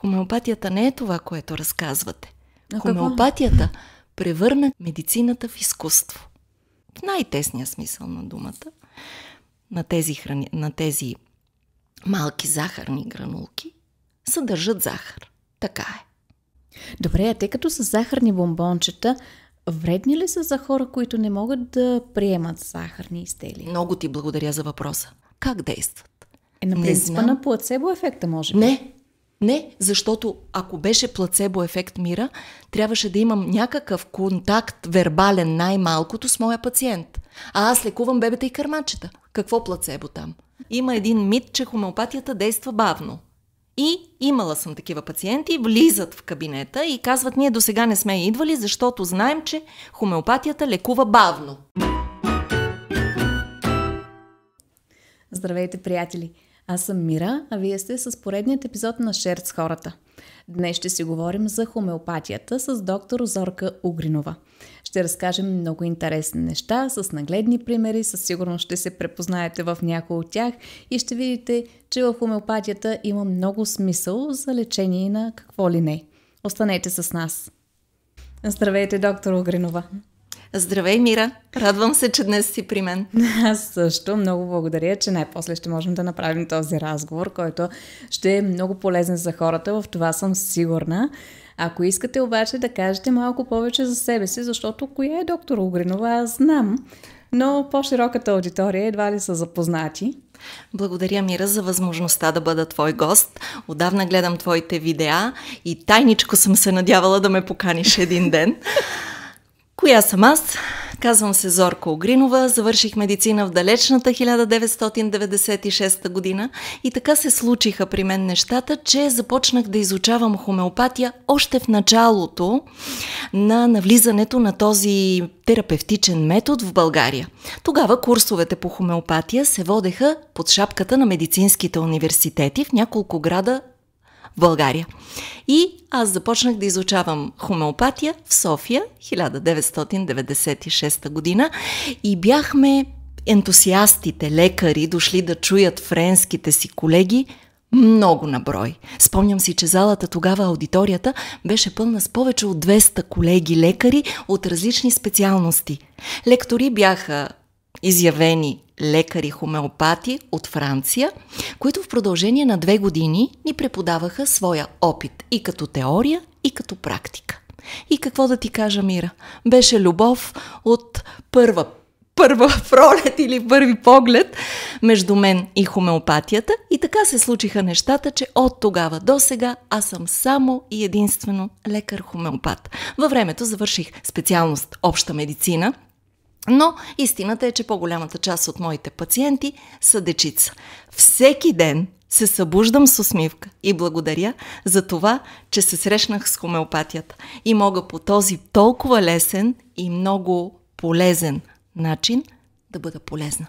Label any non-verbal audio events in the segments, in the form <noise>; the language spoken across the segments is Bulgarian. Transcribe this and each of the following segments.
Хомеопатията не е това, което разказвате. А Хомеопатията какво? превърна медицината в изкуство. В най-тесния смисъл на думата. На тези, храни, на тези малки захарни гранулки съдържат захар. Така е. Добре, а тъй като са захарни бомбончета, вредни ли са за хора, които не могат да приемат захарни изделия? Много ти благодаря за въпроса. Как действат? Е, на принципа на плацебо ефекта, може би? Не, не, защото ако беше плацебо ефект мира, трябваше да имам някакъв контакт, вербален най-малкото с моя пациент. А аз лекувам бебета и кърмачета. Какво плацебо там? Има един мит, че хомеопатията действа бавно. И имала съм такива пациенти, влизат в кабинета и казват, ние до сега не сме идвали, защото знаем, че хомеопатията лекува бавно. Здравейте, приятели! Аз съм Мира, а вие сте с поредният епизод на Шерт с хората. Днес ще си говорим за хомеопатията с доктор Зорка Угринова. Ще разкажем много интересни неща, с нагледни примери, със сигурност ще се препознаете в някои от тях и ще видите, че в хомеопатията има много смисъл за лечение на какво ли не. Останете с нас! Здравейте, доктор Огринова! Здравей, Мира! Радвам се, че днес си при мен. <laughs> Аз също. Много благодаря, че най-после ще можем да направим този разговор, който ще е много полезен за хората. В това съм сигурна. Ако искате обаче да кажете малко повече за себе си, защото коя е доктор Огринова, аз знам, но по-широката аудитория едва ли са запознати. Благодаря, Мира, за възможността да бъда твой гост. Отдавна гледам твоите видеа и тайничко съм се надявала да ме поканиш един ден. <laughs> Коя съм аз? Казвам се Зорка Огринова, завърших медицина в далечната 1996 година и така се случиха при мен нещата, че започнах да изучавам хомеопатия още в началото на навлизането на този терапевтичен метод в България. Тогава курсовете по хомеопатия се водеха под шапката на медицинските университети в няколко града в България. И аз започнах да изучавам хомеопатия в София 1996 година и бяхме ентусиастите, лекари, дошли да чуят френските си колеги много на брой. Спомням си, че залата тогава, аудиторията, беше пълна с повече от 200 колеги лекари от различни специалности. Лектори бяха изявени лекари хомеопати от Франция, които в продължение на две години ни преподаваха своя опит и като теория, и като практика. И какво да ти кажа, Мира? Беше любов от първа първа <laughs> пролет или първи поглед между мен и хомеопатията. И така се случиха нещата, че от тогава до сега аз съм само и единствено лекар-хомеопат. Във времето завърших специалност обща медицина но истината е, че по-голямата част от моите пациенти са дечица. Всеки ден се събуждам с усмивка и благодаря за това, че се срещнах с хомеопатията и мога по този толкова лесен и много полезен начин да бъда полезна.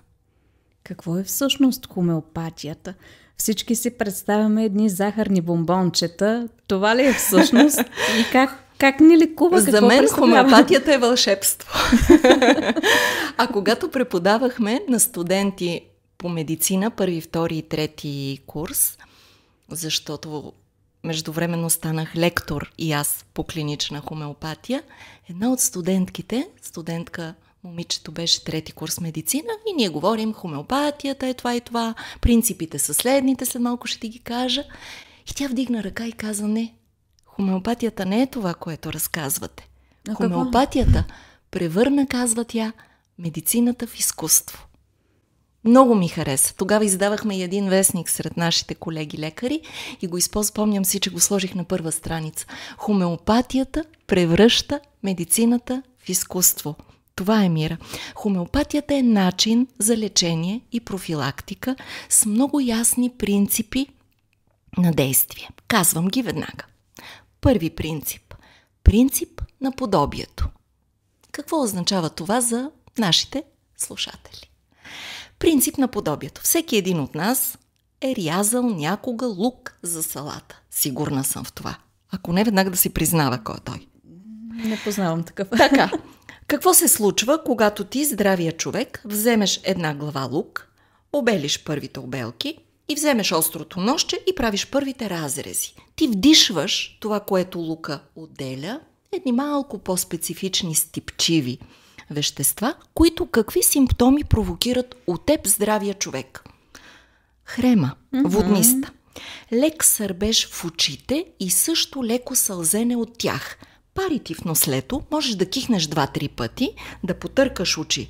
Какво е всъщност хомеопатията? Всички си представяме едни захарни бомбончета. Това ли е всъщност? <laughs> И как как ни лекува? За Какво мен хомеопатията е <laughs> вълшебство. а когато преподавахме на студенти по медицина, първи, втори и трети курс, защото междувременно станах лектор и аз по клинична хомеопатия, една от студентките, студентка момичето беше трети курс медицина и ние говорим хомеопатията е това и това, принципите са следните, след малко ще ти ги кажа. И тя вдигна ръка и каза, не, Хомеопатията не е това, което разказвате. А Хомеопатията какво? превърна, казва тя, медицината в изкуство. Много ми хареса. Тогава издавахме и един вестник сред нашите колеги лекари и го използвам, помням си, че го сложих на първа страница. Хомеопатията превръща медицината в изкуство. Това е мира. Хомеопатията е начин за лечение и профилактика с много ясни принципи на действие. Казвам ги веднага. Първи принцип. Принцип на подобието. Какво означава това за нашите слушатели? Принцип на подобието. Всеки един от нас е рязал някога лук за салата. Сигурна съм в това. Ако не, веднага да си признава кой е той. Не познавам такъв. Така. Какво се случва, когато ти, здравия човек, вземеш една глава лук, обелиш първите обелки – и вземеш острото ноще и правиш първите разрези. Ти вдишваш това, което лука отделя, едни малко по-специфични стипчиви вещества, които какви симптоми провокират у теб здравия човек. Хрема, mm-hmm. водниста, лек сърбеж в очите и също леко сълзене от тях. Пари ти в нослето, можеш да кихнеш два-три пъти, да потъркаш очи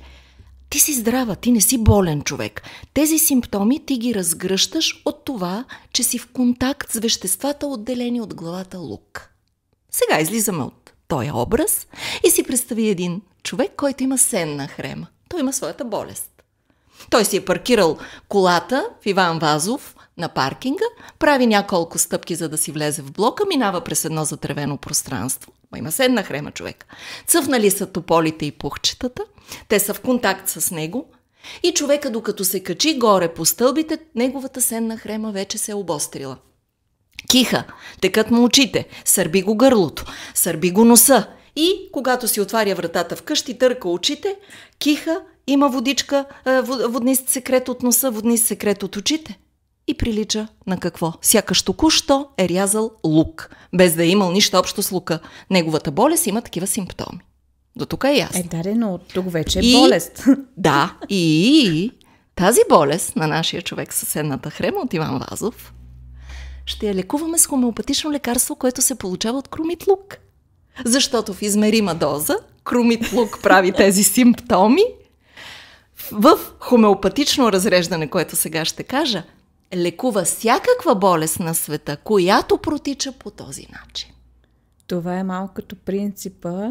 ти си здрава, ти не си болен човек. Тези симптоми ти ги разгръщаш от това, че си в контакт с веществата, отделени от главата лук. Сега излизаме от този образ и си представи един човек, който има сенна хрема. Той има своята болест. Той си е паркирал колата в Иван Вазов на паркинга, прави няколко стъпки, за да си влезе в блока, минава през едно затревено пространство. Ма има седна хрема човека. Цъфнали са тополите и пухчетата, те са в контакт с него и човека докато се качи горе по стълбите, неговата сенна хрема вече се е обострила. Киха, текат му очите, сърби го гърлото, сърби го носа и когато си отваря вратата вкъщи, търка очите, киха, има водичка, е, воднист секрет от носа, воднист секрет от очите и прилича на какво? Сякаш току-що е рязал лук, без да е имал нищо общо с лука. Неговата болест има такива симптоми. До тук е ясно. Е, да, но тук вече е и, болест. <laughs> Да, и тази болест на нашия човек съседната хрема от Иван Вазов ще я лекуваме с хомеопатично лекарство, което се получава от кромит лук. Защото в измерима доза кромит лук прави <laughs> тези симптоми. В хомеопатично разреждане, което сега ще кажа, лекува всякаква болест на света, която протича по този начин. Това е малко като принципа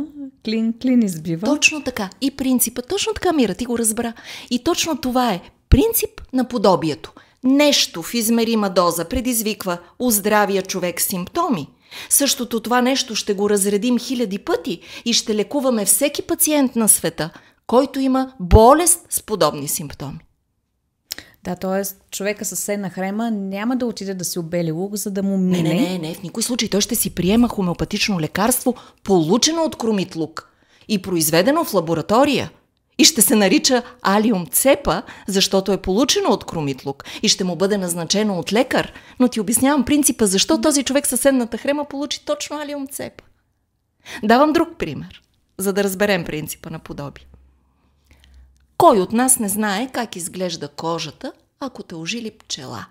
клин клин избива. Точно така. И принципа. Точно така, Мира, ти го разбра. И точно това е принцип на подобието. Нещо в измерима доза предизвиква у здравия човек симптоми. Същото това нещо ще го разредим хиляди пъти и ще лекуваме всеки пациент на света, който има болест с подобни симптоми. Да, т.е. човека със седна хрема няма да отиде да си обели лук, за да му мине. Не, не, не, не, в никой случай. Той ще си приема хомеопатично лекарство, получено от кромит лук и произведено в лаборатория. И ще се нарича алиум цепа, защото е получено от кромитлук и ще му бъде назначено от лекар. Но ти обяснявам принципа защо този човек със седната хрема получи точно алиум цепа. Давам друг пример, за да разберем принципа на подобие. Кой от нас не знае как изглежда кожата, ако те ожили пчела?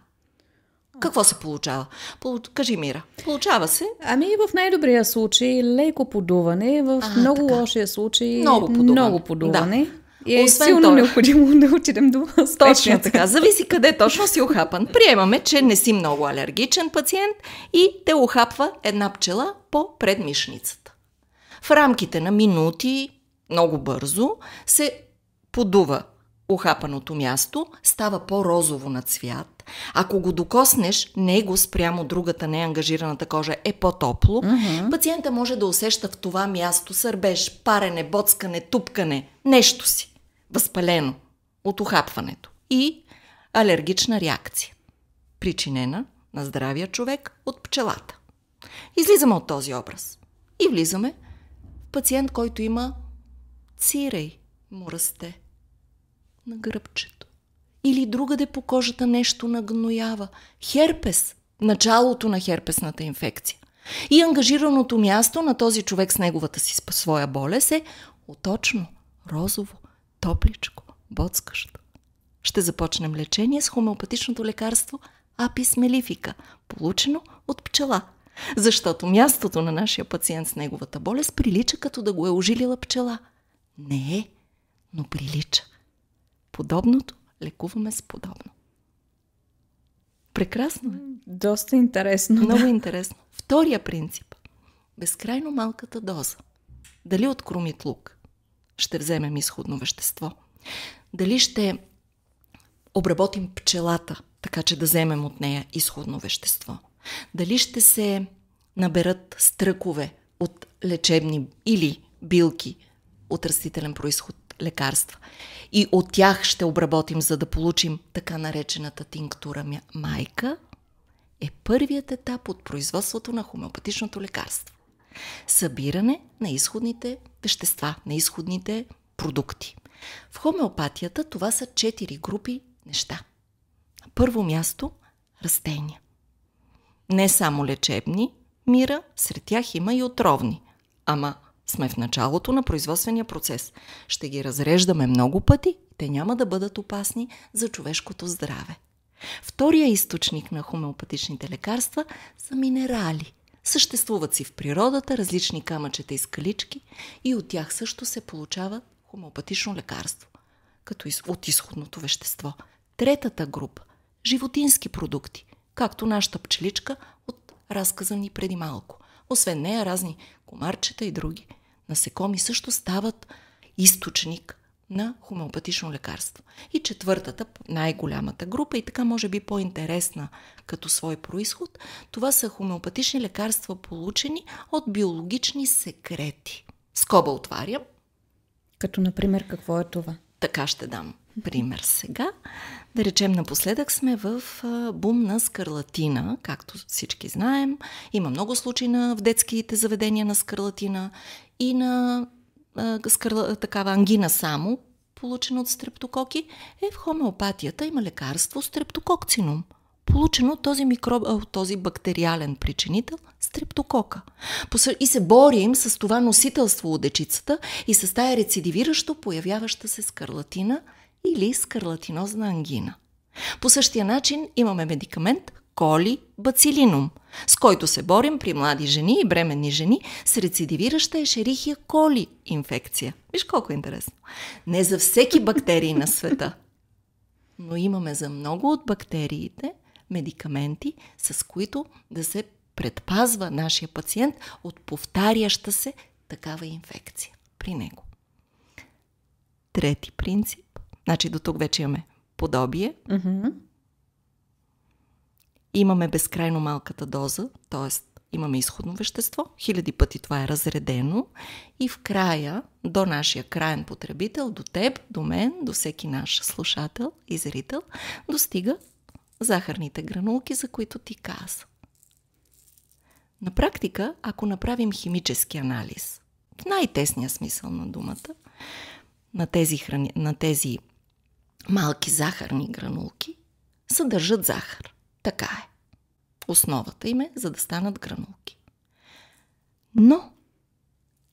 Какво се получава? Полу... Кажи, Мира. Получава се? Ами в най-добрия случай леко подуване, в а, много така. лошия случай много подуване. Много подуване. Да. И е Освен силно това, необходимо да отидем до Точно така. Зависи къде точно си охапан. Приемаме, че не си много алергичен пациент и те охапва една пчела по предмишницата. В рамките на минути, много бързо, се подува ухапаното място, става по-розово на цвят. Ако го докоснеш, него спрямо другата неангажираната кожа е по-топло. Mm-hmm. Пациента може да усеща в това място сърбеж, парене, боцкане, тупкане, нещо си, възпалено от ухапването и алергична реакция, причинена на здравия човек от пчелата. Излизаме от този образ и влизаме в пациент, който има цирей му расте на гръбчето. Или другаде по кожата нещо нагноява. Херпес. Началото на херпесната инфекция. И ангажираното място на този човек с неговата си своя болест е оточно, розово, топличко, боцкащо. Ще започнем лечение с хомеопатичното лекарство Апис мелифика, получено от пчела. Защото мястото на нашия пациент с неговата болест прилича като да го е ожилила пчела. Не е, но прилича подобното лекуваме с подобно. Прекрасно е. Доста интересно. Много да. интересно. Втория принцип. Безкрайно малката доза. Дали от лук ще вземем изходно вещество? Дали ще обработим пчелата, така че да вземем от нея изходно вещество? Дали ще се наберат стръкове от лечебни или билки от растителен происход, лекарства. И от тях ще обработим, за да получим така наречената тинктура майка, е първият етап от производството на хомеопатичното лекарство. Събиране на изходните вещества, на изходните продукти. В хомеопатията това са четири групи неща. На първо място – растения. Не само лечебни, мира, сред тях има и отровни. Ама – сме в началото на производствения процес. Ще ги разреждаме много пъти, те няма да бъдат опасни за човешкото здраве. Втория източник на хомеопатичните лекарства са минерали. Съществуват си в природата различни камъчета и скалички и от тях също се получава хомеопатично лекарство, като от изходното вещество. Третата група – животински продукти, както нашата пчеличка от разказа ни преди малко. Освен нея, разни комарчета и други – насекоми също стават източник на хомеопатично лекарство. И четвъртата, най-голямата група и така може би по-интересна като свой происход, това са хомеопатични лекарства получени от биологични секрети. Скоба отварям. Като например какво е това? Така ще дам пример сега. Да речем, напоследък сме в бум на скарлатина, както всички знаем. Има много случаи на, в детските заведения на скарлатина и на а, скърла, такава ангина само, получена от стрептококи. Е, в хомеопатията има лекарство стрептококцинум, получено от този, микроб, от този бактериален причинител стрептокока. И се борим с това носителство от дечицата и с тая рецидивиращо появяваща се скарлатина – или скарлатинозна ангина. По същия начин имаме медикамент коли бацилинум, с който се борим при млади жени и бременни жени с рецидивираща ешерихия коли инфекция. Виж колко е интересно. Не за всеки бактерии на света, но имаме за много от бактериите медикаменти, с които да се предпазва нашия пациент от повтаряща се такава инфекция при него. Трети принцип Значи до тук вече имаме подобие. Mm-hmm. Имаме безкрайно малката доза, т.е имаме изходно вещество, хиляди пъти това е разредено и в края, до нашия крайен потребител, до теб, до мен, до всеки наш слушател и зрител, достига захарните гранулки, за които ти каза. На практика, ако направим химически анализ, в най-тесния смисъл на думата, на тези, храни... на тези малки захарни гранулки съдържат захар. Така е. Основата им е, за да станат гранулки. Но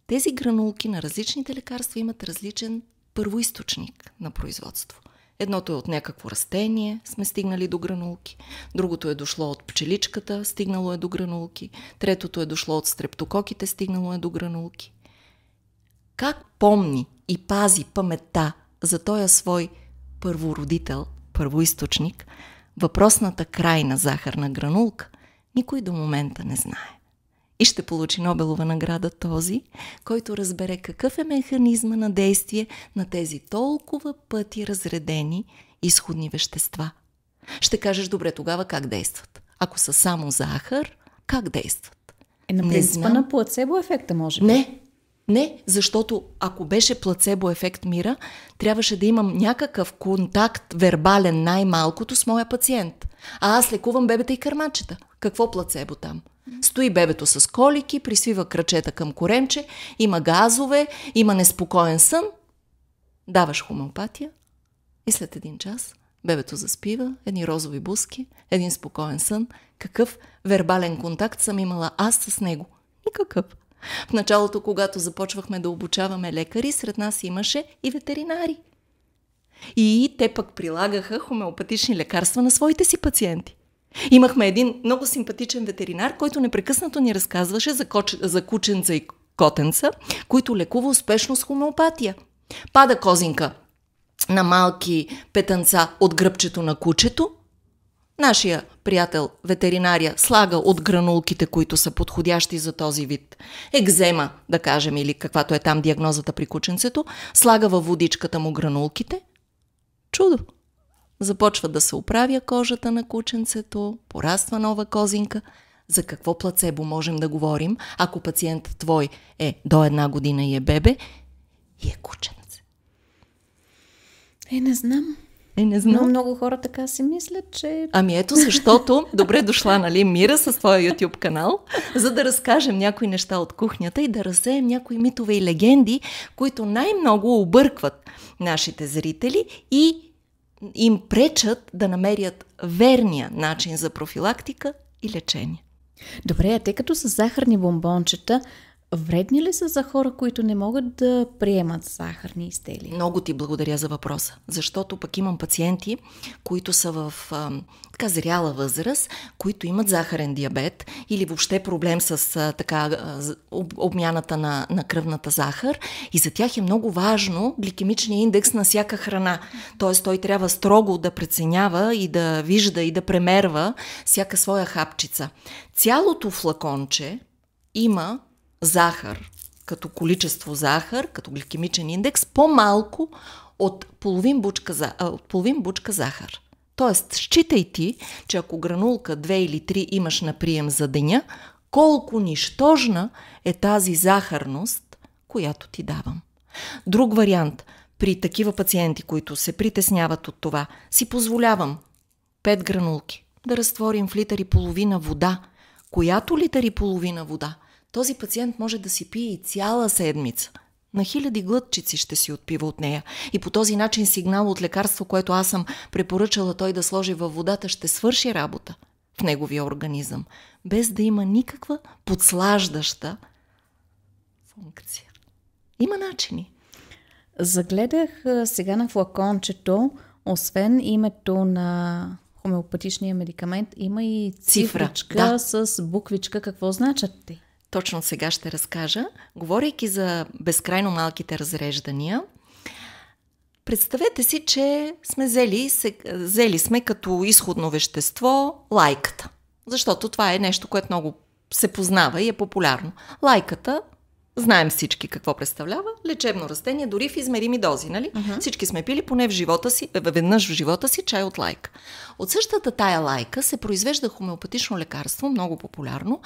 тези гранулки на различните лекарства имат различен първоисточник на производство. Едното е от някакво растение, сме стигнали до гранулки. Другото е дошло от пчеличката, стигнало е до гранулки. Третото е дошло от стрептококите, стигнало е до гранулки. Как помни и пази паметта за този свой първородител, първоисточник, въпросната крайна захарна гранулка, никой до момента не знае. И ще получи Нобелова награда този, който разбере какъв е механизма на действие на тези толкова пъти разредени изходни вещества. Ще кажеш, добре, тогава как действат? Ако са само захар, как действат? Е, на принципа на плацебо ефекта, може би. Не, не, защото ако беше плацебо ефект мира, трябваше да имам някакъв контакт, вербален най-малкото, с моя пациент. А аз лекувам бебета и кърмачета. Какво плацебо там? Стои бебето с колики, присвива крачета към коремче, има газове, има неспокоен сън. Даваш хомеопатия и след един час бебето заспива, едни розови буски, един спокоен сън. Какъв вербален контакт съм имала аз с него? Никакъв. В началото, когато започвахме да обучаваме лекари, сред нас имаше и ветеринари. И те пък прилагаха хомеопатични лекарства на своите си пациенти. Имахме един много симпатичен ветеринар, който непрекъснато ни разказваше за, коч... за кученца и котенца, които лекува успешно с хомеопатия. Пада козинка на малки петънца от гръбчето на кучето Нашия приятел ветеринария слага от гранулките, които са подходящи за този вид екзема, да кажем, или каквато е там диагнозата при кученцето, слага във водичката му гранулките. Чудо! Започва да се оправя кожата на кученцето, пораства нова козинка. За какво плацебо можем да говорим, ако пациентът твой е до една година и е бебе и е кученце? Е, не знам. Е, не знам. Но много хора така си мислят, че... Ами ето защото, добре дошла, нали, Мира със своя YouTube канал, за да разкажем някои неща от кухнята и да разсеем някои митове и легенди, които най-много объркват нашите зрители и им пречат да намерят верния начин за профилактика и лечение. Добре, а тъй като са захарни бомбончета, Вредни ли са за хора, които не могат да приемат захарни изделия? Много ти благодаря за въпроса, защото пък имам пациенти, които са в а, така зряла възраст, които имат захарен диабет или въобще проблем с а, така об, обмяната на, на кръвната захар и за тях е много важно гликемичния индекс на всяка храна. Тоест той трябва строго да преценява и да вижда и да премерва всяка своя хапчица. Цялото флаконче има захар, като количество захар, като гликемичен индекс, по-малко от половин бучка, за, а, от половин бучка захар. Тоест, считай ти, че ако гранулка 2 или 3 имаш на прием за деня, колко нищожна е тази захарност, която ти давам. Друг вариант при такива пациенти, които се притесняват от това, си позволявам 5 гранулки да разтворим в литър и половина вода, която литър и половина вода – този пациент може да си пие и цяла седмица. На хиляди глътчици ще си отпива от нея. И по този начин сигнал от лекарство, което аз съм препоръчала той да сложи във водата, ще свърши работа в неговия организъм, без да има никаква подслаждаща функция. Има начини. Загледах сега на флакончето, освен името на хомеопатичния медикамент, има и цифричка Цифра, да. с буквичка. Какво значат те? точно сега ще разкажа, говорейки за безкрайно малките разреждания, представете си, че сме взели, взели сме като изходно вещество лайката. Защото това е нещо, което много се познава и е популярно. Лайката, знаем всички какво представлява, лечебно растение, дори в измерими дози, нали? Uh-huh. Всички сме пили поне в живота си, веднъж в живота си чай от лайка. От същата тая лайка се произвежда хомеопатично лекарство, много популярно,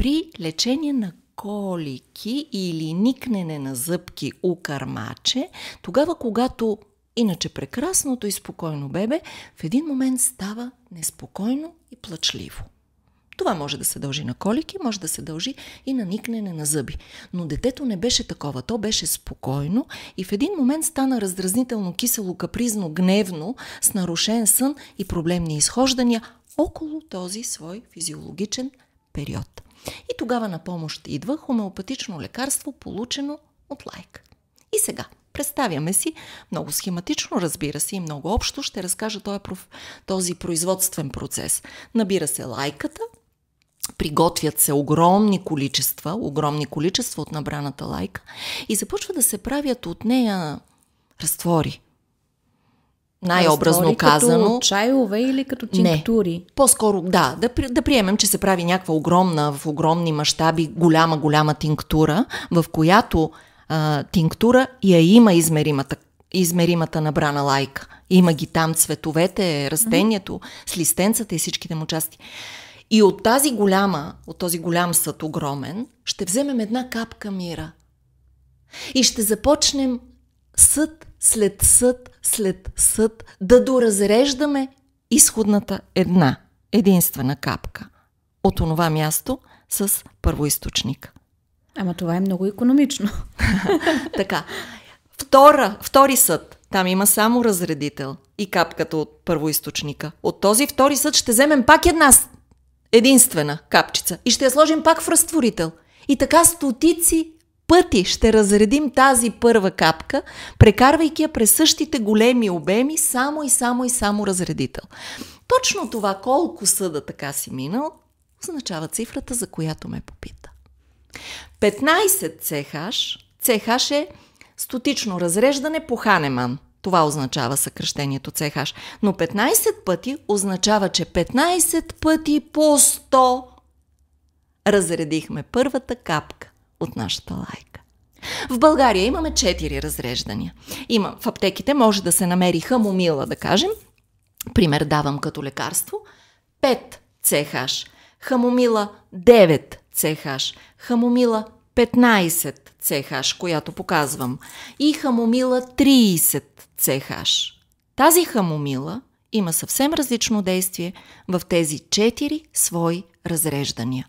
при лечение на колики или никнене на зъбки у кармаче, тогава когато иначе прекрасното и спокойно бебе в един момент става неспокойно и плачливо. Това може да се дължи на колики, може да се дължи и на никнене на зъби. Но детето не беше такова. То беше спокойно и в един момент стана раздразнително кисело, капризно, гневно, с нарушен сън и проблемни изхождания около този свой физиологичен период. И тогава на помощ идва хомеопатично лекарство, получено от лайк. И сега, представяме си, много схематично разбира се и много общо ще разкажа този, този производствен процес. Набира се лайката, приготвят се огромни количества, огромни количества от набраната лайка и започва да се правят от нея разтвори, най-образно казано. Като чайове или като тинктури? Не. По-скоро, да, да, да приемем, че се прави някаква огромна, в огромни мащаби, голяма-голяма тинктура, в която а, тинктура я има измеримата, измеримата набрана лайка. Има ги там цветовете, растението, mm-hmm. с листенцата и всичките му части. И от тази голяма, от този голям съд огромен, ще вземем една капка мира. И ще започнем съд след съд след съд да доразреждаме изходната една, единствена капка от онова място с първоисточник. Ама това е много економично. <laughs> така. Втора, втори съд. Там има само разредител и капката от първоисточника. От този втори съд ще вземем пак една единствена капчица и ще я сложим пак в разтворител. И така стотици пъти ще разредим тази първа капка, прекарвайки я през същите големи обеми, само и само и само разредител. Точно това колко съда така си минал, означава цифрата, за която ме попита. 15 CH, CH е стотично разреждане по Ханеман. Това означава съкръщението CH. Но 15 пъти означава, че 15 пъти по 100 разредихме първата капка от нашата лайка. В България имаме четири разреждания. Има в аптеките, може да се намери хамомила, да кажем. Пример давам като лекарство. 5 CH, хамомила 9 CH, хамомила 15 CH, която показвам, и хамомила 30 CH. Тази хамомила има съвсем различно действие в тези 4 свои разреждания.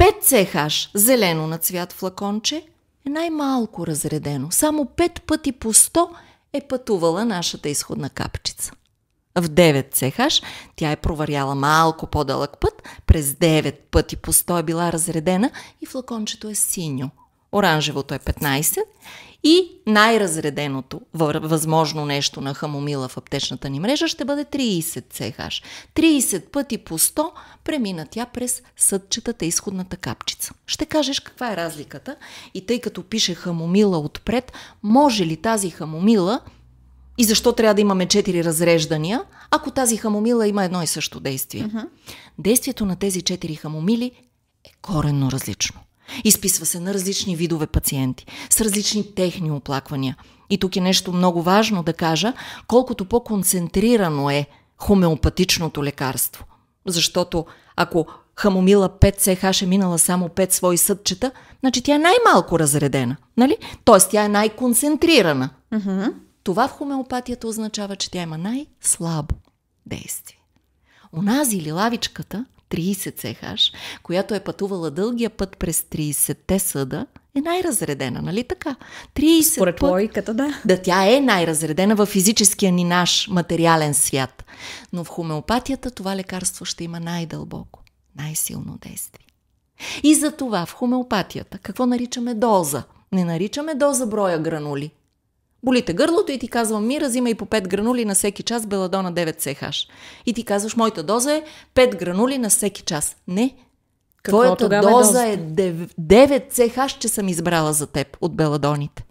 5CH зелено на цвят флаконче е най-малко разредено. Само 5 пъти по 100 е пътувала нашата изходна капчица. В 9CH тя е проваряла малко по-дълъг път, през 9 пъти по 100 е била разредена и флакончето е синьо. Оранжевото е 15 и най-разреденото възможно нещо на хамомила в аптечната ни мрежа ще бъде 30 CH. 30 пъти по 100 премина тя през съдчетата изходната капчица. Ще кажеш каква е разликата и тъй като пише хамомила отпред, може ли тази хамомила и защо трябва да имаме 4 разреждания, ако тази хамомила има едно и също действие? Uh-huh. Действието на тези 4 хамомили е коренно различно. Изписва се на различни видове пациенти, с различни техни оплаквания. И тук е нещо много важно да кажа, колкото по-концентрирано е хомеопатичното лекарство. Защото ако хамомила 5 СХ е минала само 5 свои съдчета, значи тя е най-малко разредена, нали? Тоест тя е най-концентрирана. Mm-hmm. Това в хомеопатията означава, че тя има най-слабо действие. Унази или лавичката, 30 CH, която е пътувала дългия път през 30-те съда, е най-разредена, нали така? 30 Според път... логиката, да. Да, тя е най-разредена в физическия ни наш материален свят. Но в хомеопатията това лекарство ще има най-дълбоко, най-силно действие. И за това в хомеопатията, какво наричаме доза? Не наричаме доза броя гранули, Болите гърлото и ти казвам, мира, взимай по 5 гранули на всеки час, беладона 9 СХ. И ти казваш, моята доза е 5 гранули на всеки час. Не, какво Твоята е доза е, е 9 СХ, че съм избрала за теб от беладоните.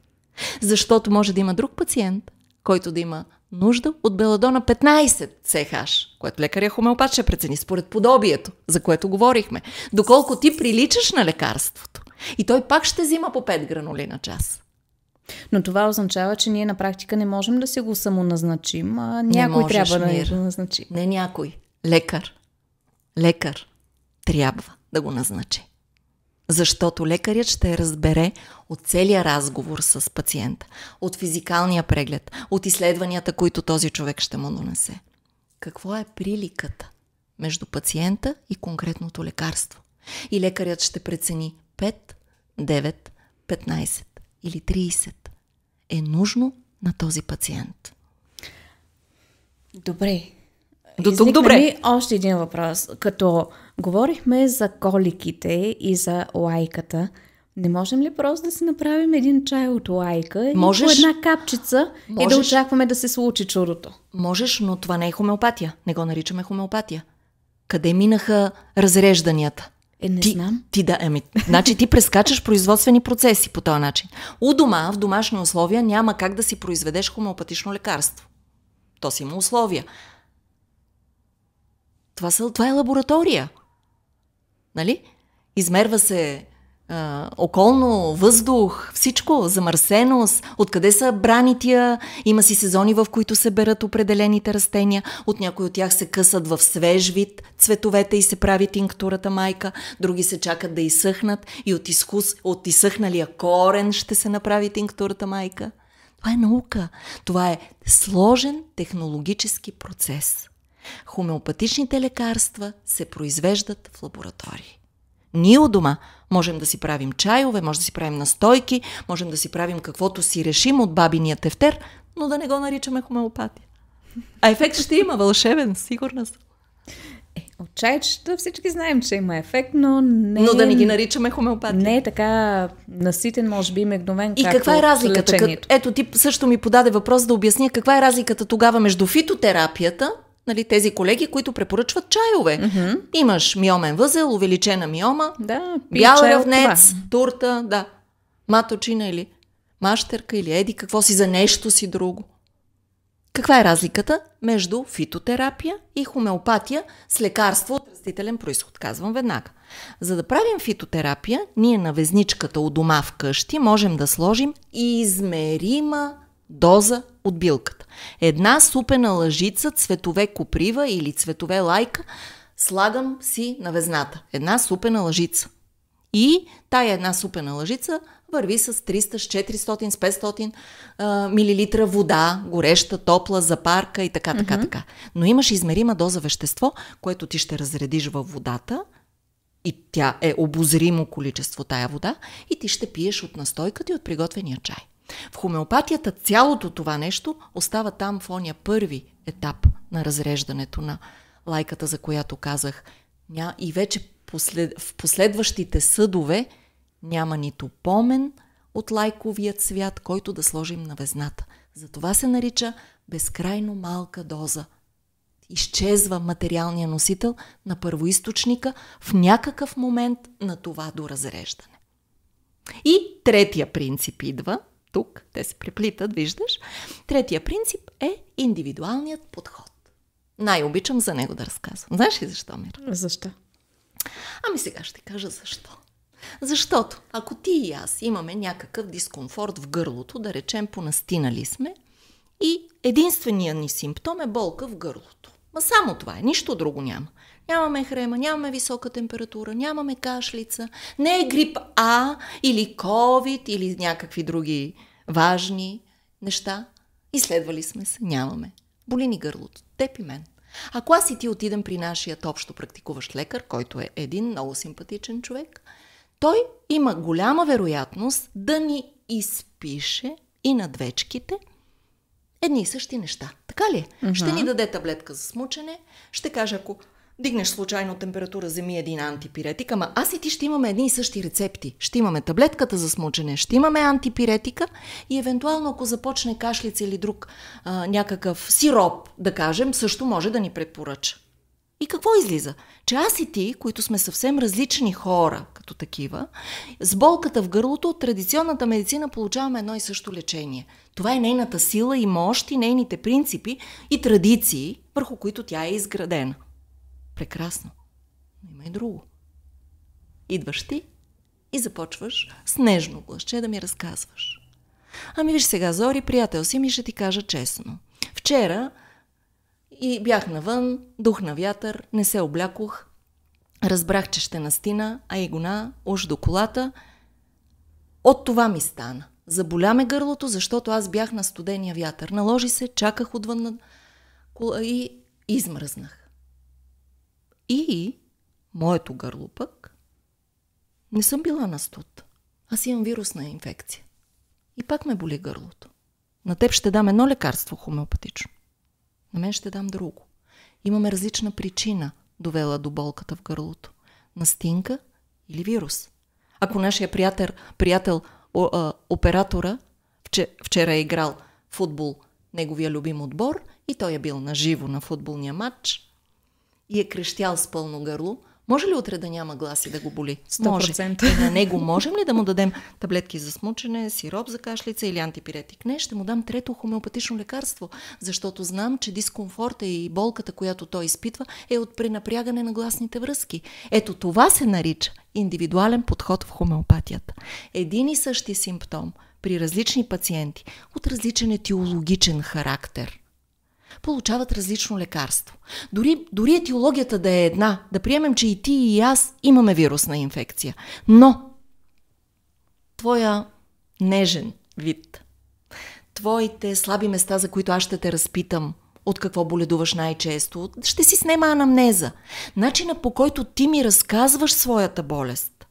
Защото може да има друг пациент, който да има нужда от беладона 15 СХ, което лекаря хомеопат ще прецени според подобието, за което говорихме. Доколко ти приличаш на лекарството. И той пак ще взима по 5 гранули на час. Но това означава, че ние на практика не можем да си го самоназначим, а някой можеш, трябва мир. да го назначи. Не някой. Лекар. Лекар трябва да го назначи. Защото лекарят ще разбере от целия разговор с пациента, от физикалния преглед, от изследванията, които този човек ще му донесе. Какво е приликата между пациента и конкретното лекарство? И лекарят ще прецени 5, 9, 15 или 30 е нужно на този пациент. Добре. До тук добре. Ми още един въпрос. Като говорихме за коликите и за лайката, не можем ли просто да си направим един чай от лайка и по една капчица можеш, и да очакваме да се случи чудото? Можеш, но това не е хомеопатия. Не го наричаме хомеопатия. Къде минаха разрежданията? Е, не ти, знам. Ти да, еми, значи ти прескачаш производствени процеси по този начин. У дома, в домашни условия, няма как да си произведеш хомеопатично лекарство. То си има условия. Това, са, това е лаборатория. Нали? Измерва се околно, въздух, всичко, замърсеност, откъде са брани тия, има си сезони, в които се берат определените растения, от някои от тях се късат в свеж вид цветовете и се прави тинктурата майка, други се чакат да изсъхнат и от, изкус, от изсъхналия корен ще се направи тинктурата майка. Това е наука. Това е сложен технологически процес. Хомеопатичните лекарства се произвеждат в лаборатории. Ние у дома можем да си правим чайове, може да си правим настойки, можем да си правим каквото си решим от бабиния тефтер, но да не го наричаме хомеопатия. А ефект ще има, вълшебен, сигурна съм. Е, от чайчета всички знаем, че има ефект, но не... Но да не ги е- наричаме хомеопатия. Не е така наситен, може би, мигновен, И каква е разликата? Лечението. Ето, ти също ми подаде въпрос да обясня каква е разликата тогава между фитотерапията – нали, тези колеги, които препоръчват чайове. Mm-hmm. Имаш миомен възел, увеличена миома, да, бял равнец, турта, да, маточина или мащерка или еди какво си за нещо си друго. Каква е разликата между фитотерапия и хомеопатия с лекарство от растителен происход? Казвам веднага. За да правим фитотерапия, ние на везничката у дома вкъщи можем да сложим измерима доза от билката. Една супена лъжица цветове коприва или цветове лайка слагам си на везната. Една супена лъжица. И тая една супена лъжица върви с 300, с 400, с 500 а, милилитра вода, гореща, топла, запарка и така, така, така. Но имаш измерима доза вещество, което ти ще разредиш във водата и тя е обозримо количество тая вода и ти ще пиеш от настойката и от приготвения чай. В хомеопатията цялото това нещо остава там в ония първи етап на разреждането на лайката, за която казах. И вече послед... в последващите съдове няма нито помен от лайковият свят, който да сложим на везната. Затова се нарича безкрайно малка доза. Изчезва материалния носител на първоисточника в някакъв момент на това доразреждане. И третия принцип идва – тук, те се преплитат, виждаш. Третия принцип е индивидуалният подход. Най-обичам за него да разказвам. Знаеш ли защо, Мир? Защо? Ами сега ще кажа защо. Защото ако ти и аз имаме някакъв дискомфорт в гърлото, да речем понастинали сме, и единственият ни симптом е болка в гърлото. Ма само това е, нищо друго няма. Нямаме хрема, нямаме висока температура, нямаме кашлица, не е грип А или COVID или някакви други важни неща. Изследвали сме се, нямаме. Боли ни гърлото, теб и мен. Ако аз и ти отидем при нашият общо практикуващ лекар, който е един много симпатичен човек, той има голяма вероятност да ни изпише и на двечките едни и същи неща. Така ли? Uh-huh. Ще ни даде таблетка за смучене, ще каже, ако дигнеш случайно температура, вземи един антипиретик, ама аз и ти ще имаме едни и същи рецепти. Ще имаме таблетката за смучене, ще имаме антипиретика и евентуално ако започне кашлица или друг а, някакъв сироп, да кажем, също може да ни препоръча. И какво излиза? Че аз и ти, които сме съвсем различни хора като такива, с болката в гърлото от традиционната медицина получаваме едно и също лечение. Това е нейната сила и мощ и нейните принципи и традиции, върху които тя е изградена. Прекрасно. Но има и друго. Идваш ти и започваш с нежно гласче да ми разказваш. Ами виж сега, Зори, приятел си ми ще ти кажа честно. Вчера и бях навън, дух на вятър, не се облякох, разбрах, че ще настина, а и гона, уж до колата. От това ми стана. Заболя ме гърлото, защото аз бях на студения вятър. Наложи се, чаках отвън на... и измръзнах. И моето гърло пък не съм била на студ. Аз имам вирусна инфекция. И пак ме боли гърлото. На теб ще дам едно лекарство хомеопатично. На мен ще дам друго. Имаме различна причина, довела до болката в гърлото. Настинка или вирус. Ако нашия приятел, приятел о, о, оператора вчера е играл футбол неговия любим отбор и той е бил наживо на футболния матч, и е крещял с пълно гърло, може ли утре да няма глас и да го боли? 100%. Може. И е, на него можем ли да му дадем таблетки за смучене, сироп за кашлица или антипиретик? Не, ще му дам трето хомеопатично лекарство, защото знам, че дискомфорта и болката, която той изпитва, е от пренапрягане на гласните връзки. Ето това се нарича индивидуален подход в хомеопатията. Един и същи симптом при различни пациенти от различен етиологичен характер – получават различно лекарство. Дори, дори етиологията да е една, да приемем, че и ти и аз имаме вирусна инфекция, но твоя нежен вид, твоите слаби места, за които аз ще те разпитам, от какво боледуваш най-често, ще си снема анамнеза. Начина по който ти ми разказваш своята болест,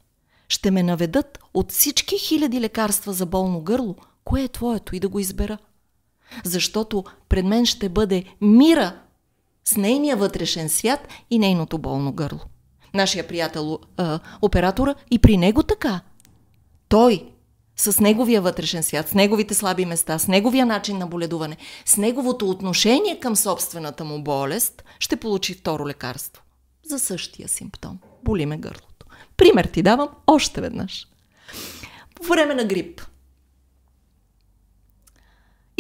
ще ме наведат от всички хиляди лекарства за болно гърло, кое е твоето и да го избера. Защото пред мен ще бъде мира с нейния вътрешен свят и нейното болно гърло. Нашия приятел а, оператора и при него така. Той с неговия вътрешен свят, с неговите слаби места, с неговия начин на боледуване, с неговото отношение към собствената му болест, ще получи второ лекарство за същия симптом. Боли ме гърлото. Пример ти давам още веднъж. По време на грип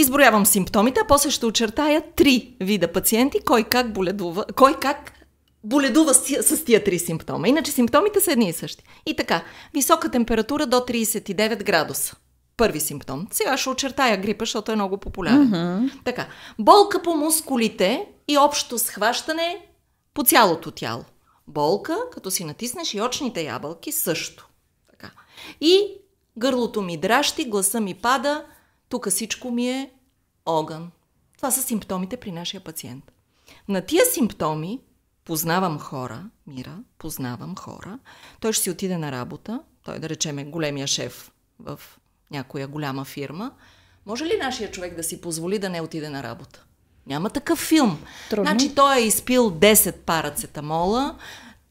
Изброявам симптомите, а после ще очертая три вида пациенти, кой как боледува, кой как боледува с, тия, с тия три симптома. Иначе симптомите са едни и същи. И така, висока температура до 39 градуса. Първи симптом. Сега ще очертая грипа, защото е много популярен. Mm-hmm. Така, болка по мускулите и общо схващане по цялото тяло. Болка, като си натиснеш и очните ябълки също. Така. И гърлото ми дращи, гласа ми пада, тук всичко ми е огън. Това са симптомите при нашия пациент. На тия симптоми познавам хора, мира, познавам хора. Той ще си отиде на работа, той да речем е големия шеф в някоя голяма фирма. Може ли нашия човек да си позволи да не отиде на работа? Няма такъв филм. Трудно. Значи той е изпил 10 парацетамола,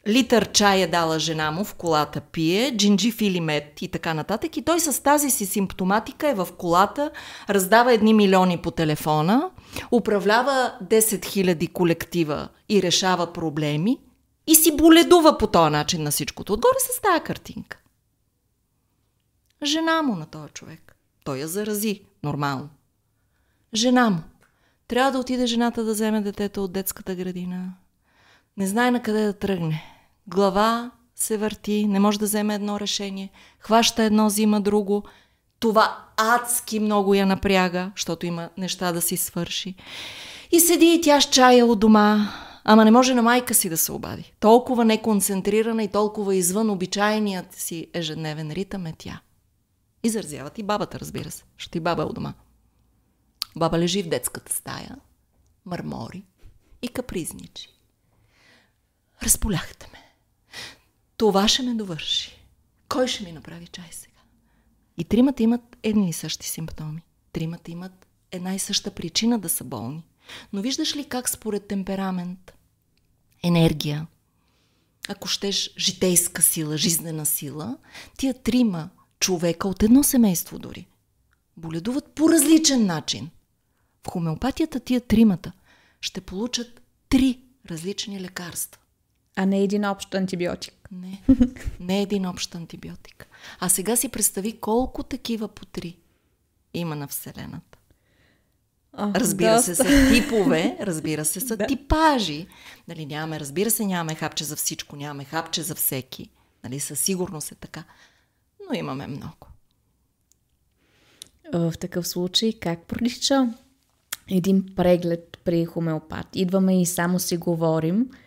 литър чай е дала жена му в колата пие, джинджиф или мед и така нататък. И той с тази си симптоматика е в колата, раздава едни милиони по телефона, управлява 10 000 колектива и решава проблеми и си боледува по този начин на всичкото. Отгоре с тази картинка. Жена му на този човек. Той я зарази, нормално. Жена му. Трябва да отиде жената да вземе детето от детската градина. Не знае на къде да тръгне глава се върти, не може да вземе едно решение, хваща едно, взима друго. Това адски много я напряга, защото има неща да си свърши. И седи и тя с чая от дома, ама не може на майка си да се обади. Толкова неконцентрирана и толкова извън обичайният си ежедневен ритъм е тя. Изразяват и бабата, разбира се, защото и баба е у дома. Баба лежи в детската стая, мърмори и капризничи. Разполяхте ме това ще ме довърши. Кой ще ми направи чай сега? И тримата имат едни и същи симптоми. Тримата имат една и съща причина да са болни. Но виждаш ли как според темперамент, енергия, ако щеш житейска сила, жизнена сила, тия трима човека от едно семейство дори боледуват по различен начин. В хомеопатията тия тримата ще получат три различни лекарства. А не един общ антибиотик. Не, не един общ антибиотик. А сега си представи колко такива по три има на Вселената. О, разбира доста. се, са типове, разбира се, са <laughs> да. типажи. Нали, нямаме, разбира се, нямаме хапче за всичко, нямаме хапче за всеки. Нали, със сигурност е така. Но имаме много. В такъв случай, как пролича един преглед при хомеопат? Идваме и само си говорим –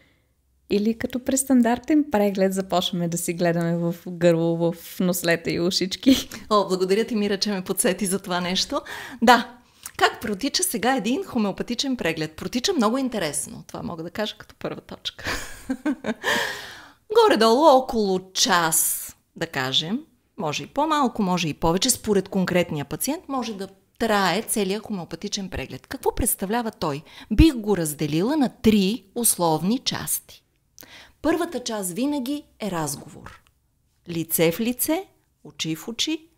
или като през стандартен преглед започваме да си гледаме в гърло, в нослета и ушички. О, благодаря ти, Мира, че ме подсети за това нещо. Да, как протича сега един хомеопатичен преглед? Протича много интересно. Това мога да кажа като първа точка. <laughs> Горе-долу около час, да кажем. Може и по-малко, може и повече. Според конкретния пациент може да трае целият хомеопатичен преглед. Какво представлява той? Бих го разделила на три условни части. Първата част винаги е разговор. Лице в лице, очи в очи,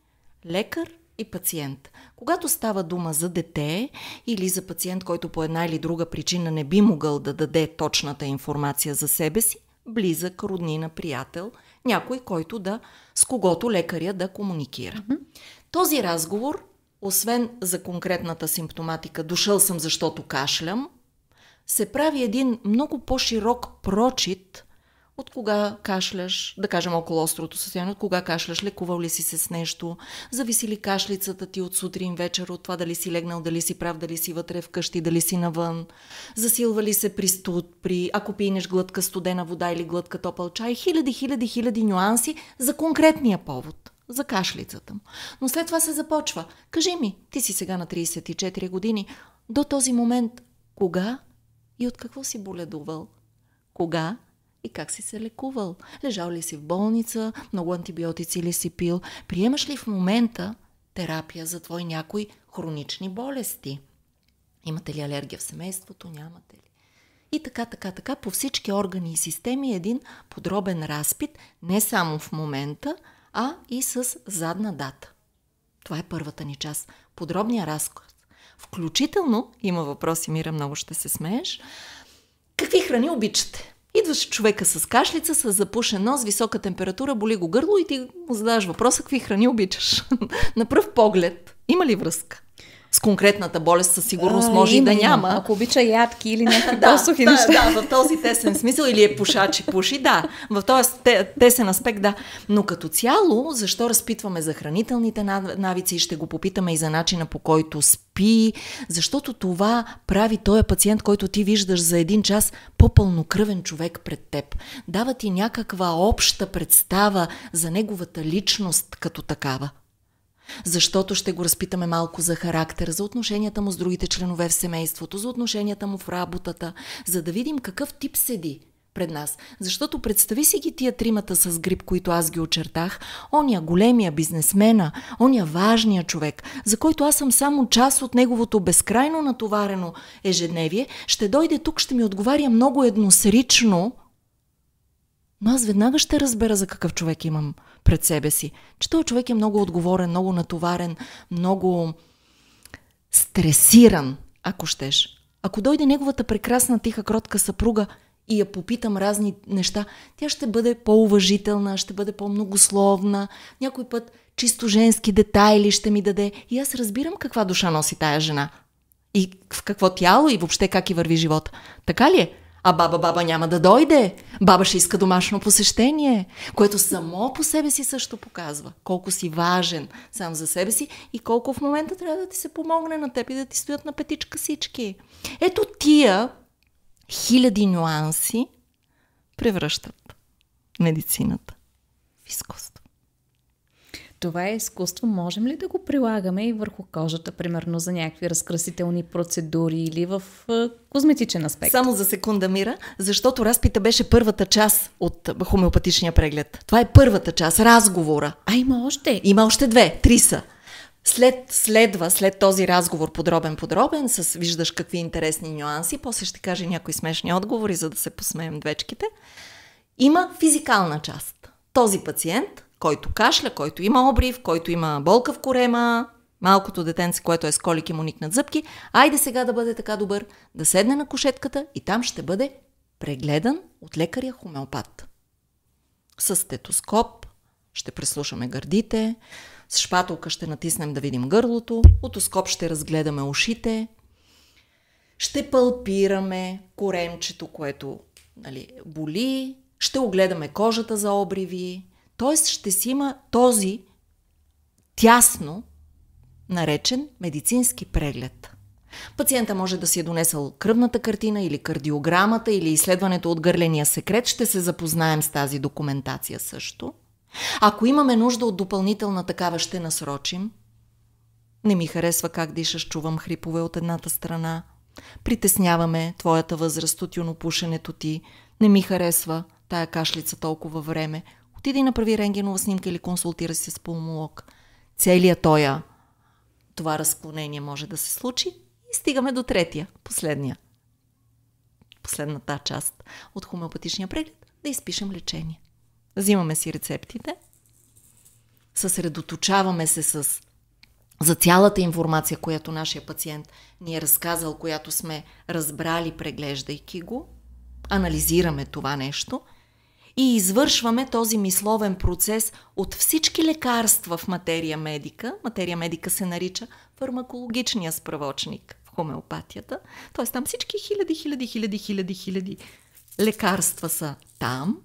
лекар и пациент. Когато става дума за дете или за пациент, който по една или друга причина не би могъл да даде точната информация за себе си, близък, роднина, приятел, някой, който да, с когото лекаря да комуникира. Mm-hmm. Този разговор, освен за конкретната симптоматика, дошъл съм защото кашлям, се прави един много по-широк прочит от кога кашляш, да кажем около острото състояние, от кога кашляш, лекувал ли си се с нещо, зависи ли кашлицата ти от сутрин вечер, от това дали си легнал, дали си прав, дали си вътре вкъщи, дали си навън, засилва ли се при студ, при ако пинеш глътка студена вода или глътка топъл чай, хиляди, хиляди, хиляди нюанси за конкретния повод за кашлицата му. Но след това се започва. Кажи ми, ти си сега на 34 години, до този момент кога и от какво си боледувал? Кога и как си се лекувал. Лежал ли си в болница, много антибиотици ли си пил, приемаш ли в момента терапия за твои някои хронични болести. Имате ли алергия в семейството, нямате ли? И така, така, така, по всички органи и системи е един подробен разпит, не само в момента, а и с задна дата. Това е първата ни част. Подробния разклад. Включително, има въпроси, Мира, много ще се смееш, какви храни обичате? Идваше човека с кашлица, с запушен нос, висока температура, боли го гърло и ти му задаваш въпроса какви храни обичаш. <laughs> На пръв поглед има ли връзка? с конкретната болест със сигурност а, може именно. и да няма. Ако обича ядки или <laughs> някакви да, посухи сухи да, неща. Да, да, в този тесен смисъл или е пушач и пуши, да. В този тесен аспект, да. Но като цяло, защо разпитваме за хранителните навици и ще го попитаме и за начина по който спи, защото това прави този пациент, който ти виждаш за един час, по-пълнокръвен човек пред теб. Дава ти някаква обща представа за неговата личност като такава защото ще го разпитаме малко за характер, за отношенията му с другите членове в семейството, за отношенията му в работата, за да видим какъв тип седи пред нас. Защото представи си ги тия тримата с грип, които аз ги очертах, оня големия бизнесмена, оня важния човек, за който аз съм само част от неговото безкрайно натоварено ежедневие, ще дойде тук, ще ми отговаря много едносрично, но аз веднага ще разбера за какъв човек имам пред себе си. Че този човек е много отговорен, много натоварен, много стресиран, ако щеш. Ако дойде неговата прекрасна, тиха, кротка съпруга и я попитам разни неща, тя ще бъде по-уважителна, ще бъде по-многословна, някой път чисто женски детайли ще ми даде. И аз разбирам каква душа носи тая жена. И в какво тяло и въобще как и върви живота. Така ли е? А баба-баба няма да дойде. Баба ще иска домашно посещение, което само по себе си също показва колко си важен сам за себе си и колко в момента трябва да ти се помогне на теб и да ти стоят на петичка всички. Ето тия хиляди нюанси превръщат медицината в изкуство това е изкуство можем ли да го прилагаме и върху кожата, примерно за някакви разкрасителни процедури или в козметичен аспект? Само за секунда, Мира, защото разпита беше първата част от хомеопатичния преглед. Това е първата част, разговора. А има още? Има още две, три са. След, следва, след този разговор подробен-подробен, с виждаш какви интересни нюанси, после ще каже някои смешни отговори, за да се посмеем двечките. Има физикална част. Този пациент който кашля, който има обрив, който има болка в корема, малкото детенце, което е с колики му никнат зъбки, айде сега да бъде така добър, да седне на кошетката и там ще бъде прегледан от лекаря хомеопат. С стетоскоп ще преслушаме гърдите, с шпателка ще натиснем да видим гърлото, отоскоп ще разгледаме ушите, ще палпираме коремчето, което нали, боли, ще огледаме кожата за обриви, Тоест ще си има този тясно наречен медицински преглед. Пациента може да си е донесъл кръвната картина или кардиограмата или изследването от гърления секрет. Ще се запознаем с тази документация също. Ако имаме нужда от допълнителна такава, ще насрочим. Не ми харесва как дишаш, чувам хрипове от едната страна. Притесняваме твоята възраст от юнопушенето ти. Не ми харесва тая кашлица толкова време отиди и направи рентгенова снимка или консултира се с пулмолог. Целият тоя това разклонение може да се случи и стигаме до третия, последния. Последната част от хомеопатичния преглед да изпишем лечение. Взимаме си рецептите, съсредоточаваме се с за цялата информация, която нашия пациент ни е разказал, която сме разбрали, преглеждайки го, анализираме това нещо и извършваме този мисловен процес от всички лекарства в материя медика. Материя медика се нарича фармакологичния справочник в хомеопатията. Т.е. там всички хиляди, хиляди, хиляди, хиляди, хиляди лекарства са там.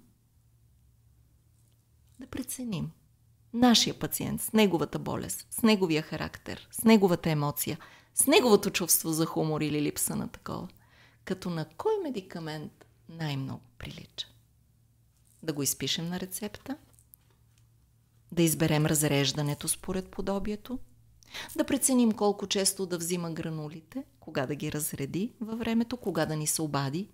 Да преценим нашия пациент с неговата болест, с неговия характер, с неговата емоция, с неговото чувство за хумор или липса на такова, като на кой медикамент най-много прилича да го изпишем на рецепта, да изберем разреждането според подобието, да преценим колко често да взима гранулите, кога да ги разреди във времето, кога да ни се обади,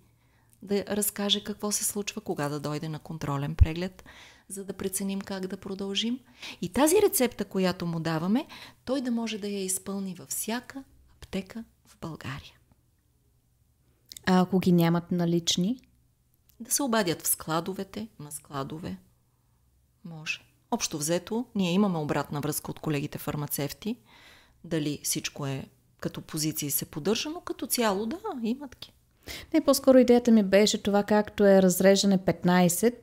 да разкаже какво се случва, кога да дойде на контролен преглед, за да преценим как да продължим. И тази рецепта, която му даваме, той да може да я изпълни във всяка аптека в България. А ако ги нямат налични? да се обадят в складовете, на складове. Може. Общо взето, ние имаме обратна връзка от колегите фармацевти, дали всичко е като позиции се поддържа, но като цяло да, имат ги. Не, по-скоро идеята ми беше това както е разрежане 15,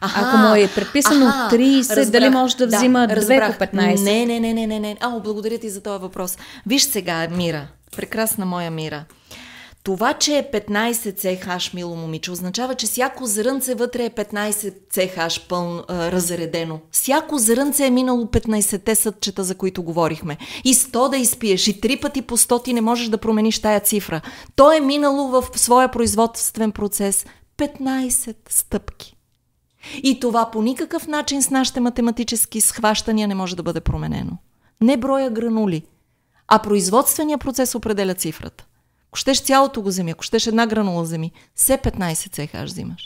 Аха, Ако му е преписано аха, 30, разбрах, дали може да взима да, 2 по 15? Не, не, не, не, не, не. благодаря ти за този въпрос. Виж сега, Мира. Прекрасна моя Мира. Това, че е 15 CH, мило момиче, означава, че всяко зрънце вътре е 15 CH пълно, а, разредено. Всяко зрънце е минало 15-те съдчета, за които говорихме. И 100 да изпиеш, и 3 пъти по 100 ти не можеш да промениш тая цифра. То е минало в своя производствен процес 15 стъпки. И това по никакъв начин с нашите математически схващания не може да бъде променено. Не броя гранули, а производствения процес определя цифрата. Ако щеш цялото го вземи, ако щеш една гранула вземи, все 15 CH взимаш.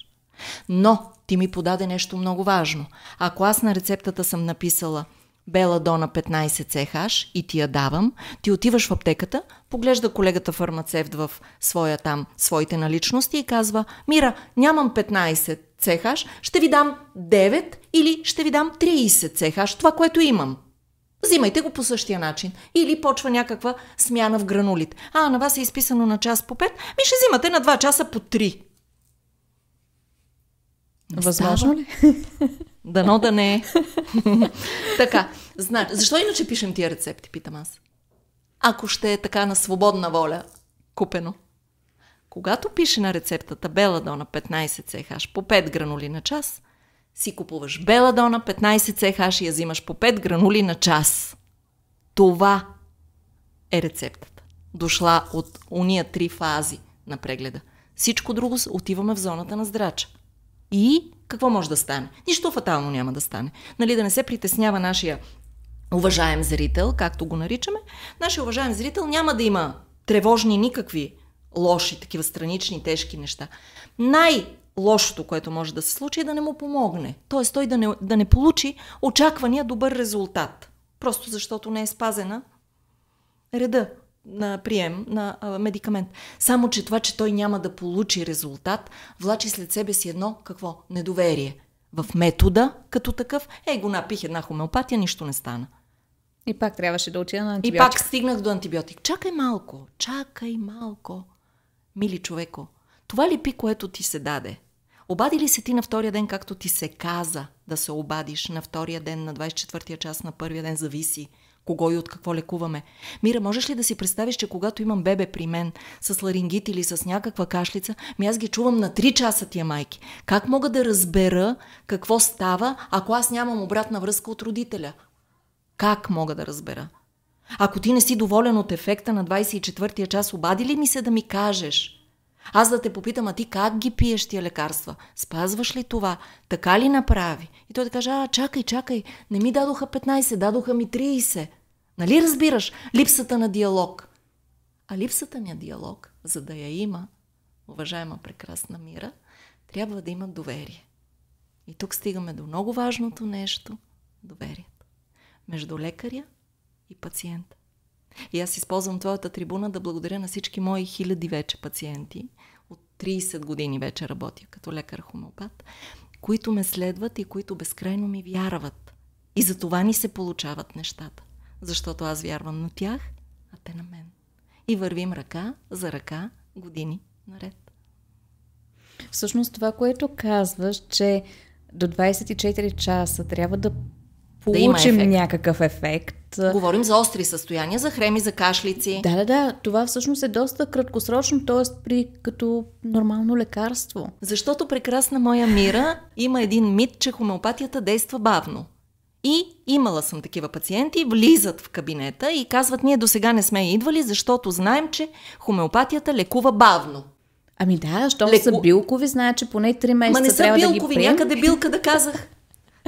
Но ти ми подаде нещо много важно. Ако аз на рецептата съм написала бела дона 15 CH и ти я давам, ти отиваш в аптеката, поглежда колегата фармацевт в своя там, своите наличности и казва Мира, нямам 15 CH, ще ви дам 9 или ще ви дам 30 CH, това, което имам. Взимайте го по същия начин. Или почва някаква смяна в гранулите. А, на вас е изписано на час по 5, ми ще взимате на 2 часа по 3. Не Възможно ли? Дано да не е. <laughs> така, зна... защо иначе пишем тия рецепти, питам аз? Ако ще е така на свободна воля, купено. Когато пише на рецептата Беладона 15 CH по 5 гранули на час – си купуваш Беладона, 15 CH и я взимаш по 5 гранули на час. Това е рецептата. Дошла от уния три фази на прегледа. Всичко друго отиваме в зоната на здрача. И какво може да стане? Нищо фатално няма да стане. Нали, да не се притеснява нашия уважаем зрител, както го наричаме. Нашия уважаем зрител няма да има тревожни никакви лоши, такива странични, тежки неща. Най- лошото, което може да се случи, е да не му помогне. Тоест той да не, да не получи очаквания добър резултат. Просто защото не е спазена реда на прием на а, медикамент. Само, че това, че той няма да получи резултат, влачи след себе си едно какво? Недоверие. В метода като такъв, ей го напих една хомеопатия, нищо не стана. И пак трябваше да отида на антибиотик. И пак стигнах до антибиотик. Чакай малко, чакай малко. Мили човеко, това ли пи, което ти се даде? Обади ли се ти на втория ден, както ти се каза да се обадиш на втория ден, на 24-я час, на първия ден, зависи кого и от какво лекуваме. Мира, можеш ли да си представиш, че когато имам бебе при мен с ларингит или с някаква кашлица, ми аз ги чувам на 3 часа тия майки. Как мога да разбера какво става, ако аз нямам обратна връзка от родителя? Как мога да разбера? Ако ти не си доволен от ефекта на 24-я час, обади ли ми се да ми кажеш – аз да те попитам, а ти как ги пиеш тия лекарства? Спазваш ли това? Така ли направи? И той да каже, а, чакай, чакай, не ми дадоха 15, дадоха ми 30. Нали разбираш липсата на диалог? А липсата на диалог, за да я има, уважаема прекрасна мира, трябва да има доверие. И тук стигаме до много важното нещо – доверието. Между лекаря и пациента. И аз използвам твоята трибуна да благодаря на всички мои хиляди вече пациенти. От 30 години вече работя като лекар хомопат които ме следват и които безкрайно ми вярват. И за това ни се получават нещата. Защото аз вярвам на тях, а те на мен. И вървим ръка за ръка години наред. Всъщност това, което казваш, че до 24 часа трябва да получим да някакъв ефект, Говорим за остри състояния, за хреми, за кашлици. Да, да, да. Това всъщност е доста краткосрочно, т.е. при като нормално лекарство. Защото прекрасна моя мира има един мит, че хомеопатията действа бавно. И имала съм такива пациенти, влизат в кабинета и казват, ние до сега не сме идвали, защото знаем, че хомеопатията лекува бавно. Ами да, що Леку... са билкови, знае, че поне 3 месеца Ма не са билкови, да ги някъде билка да казах.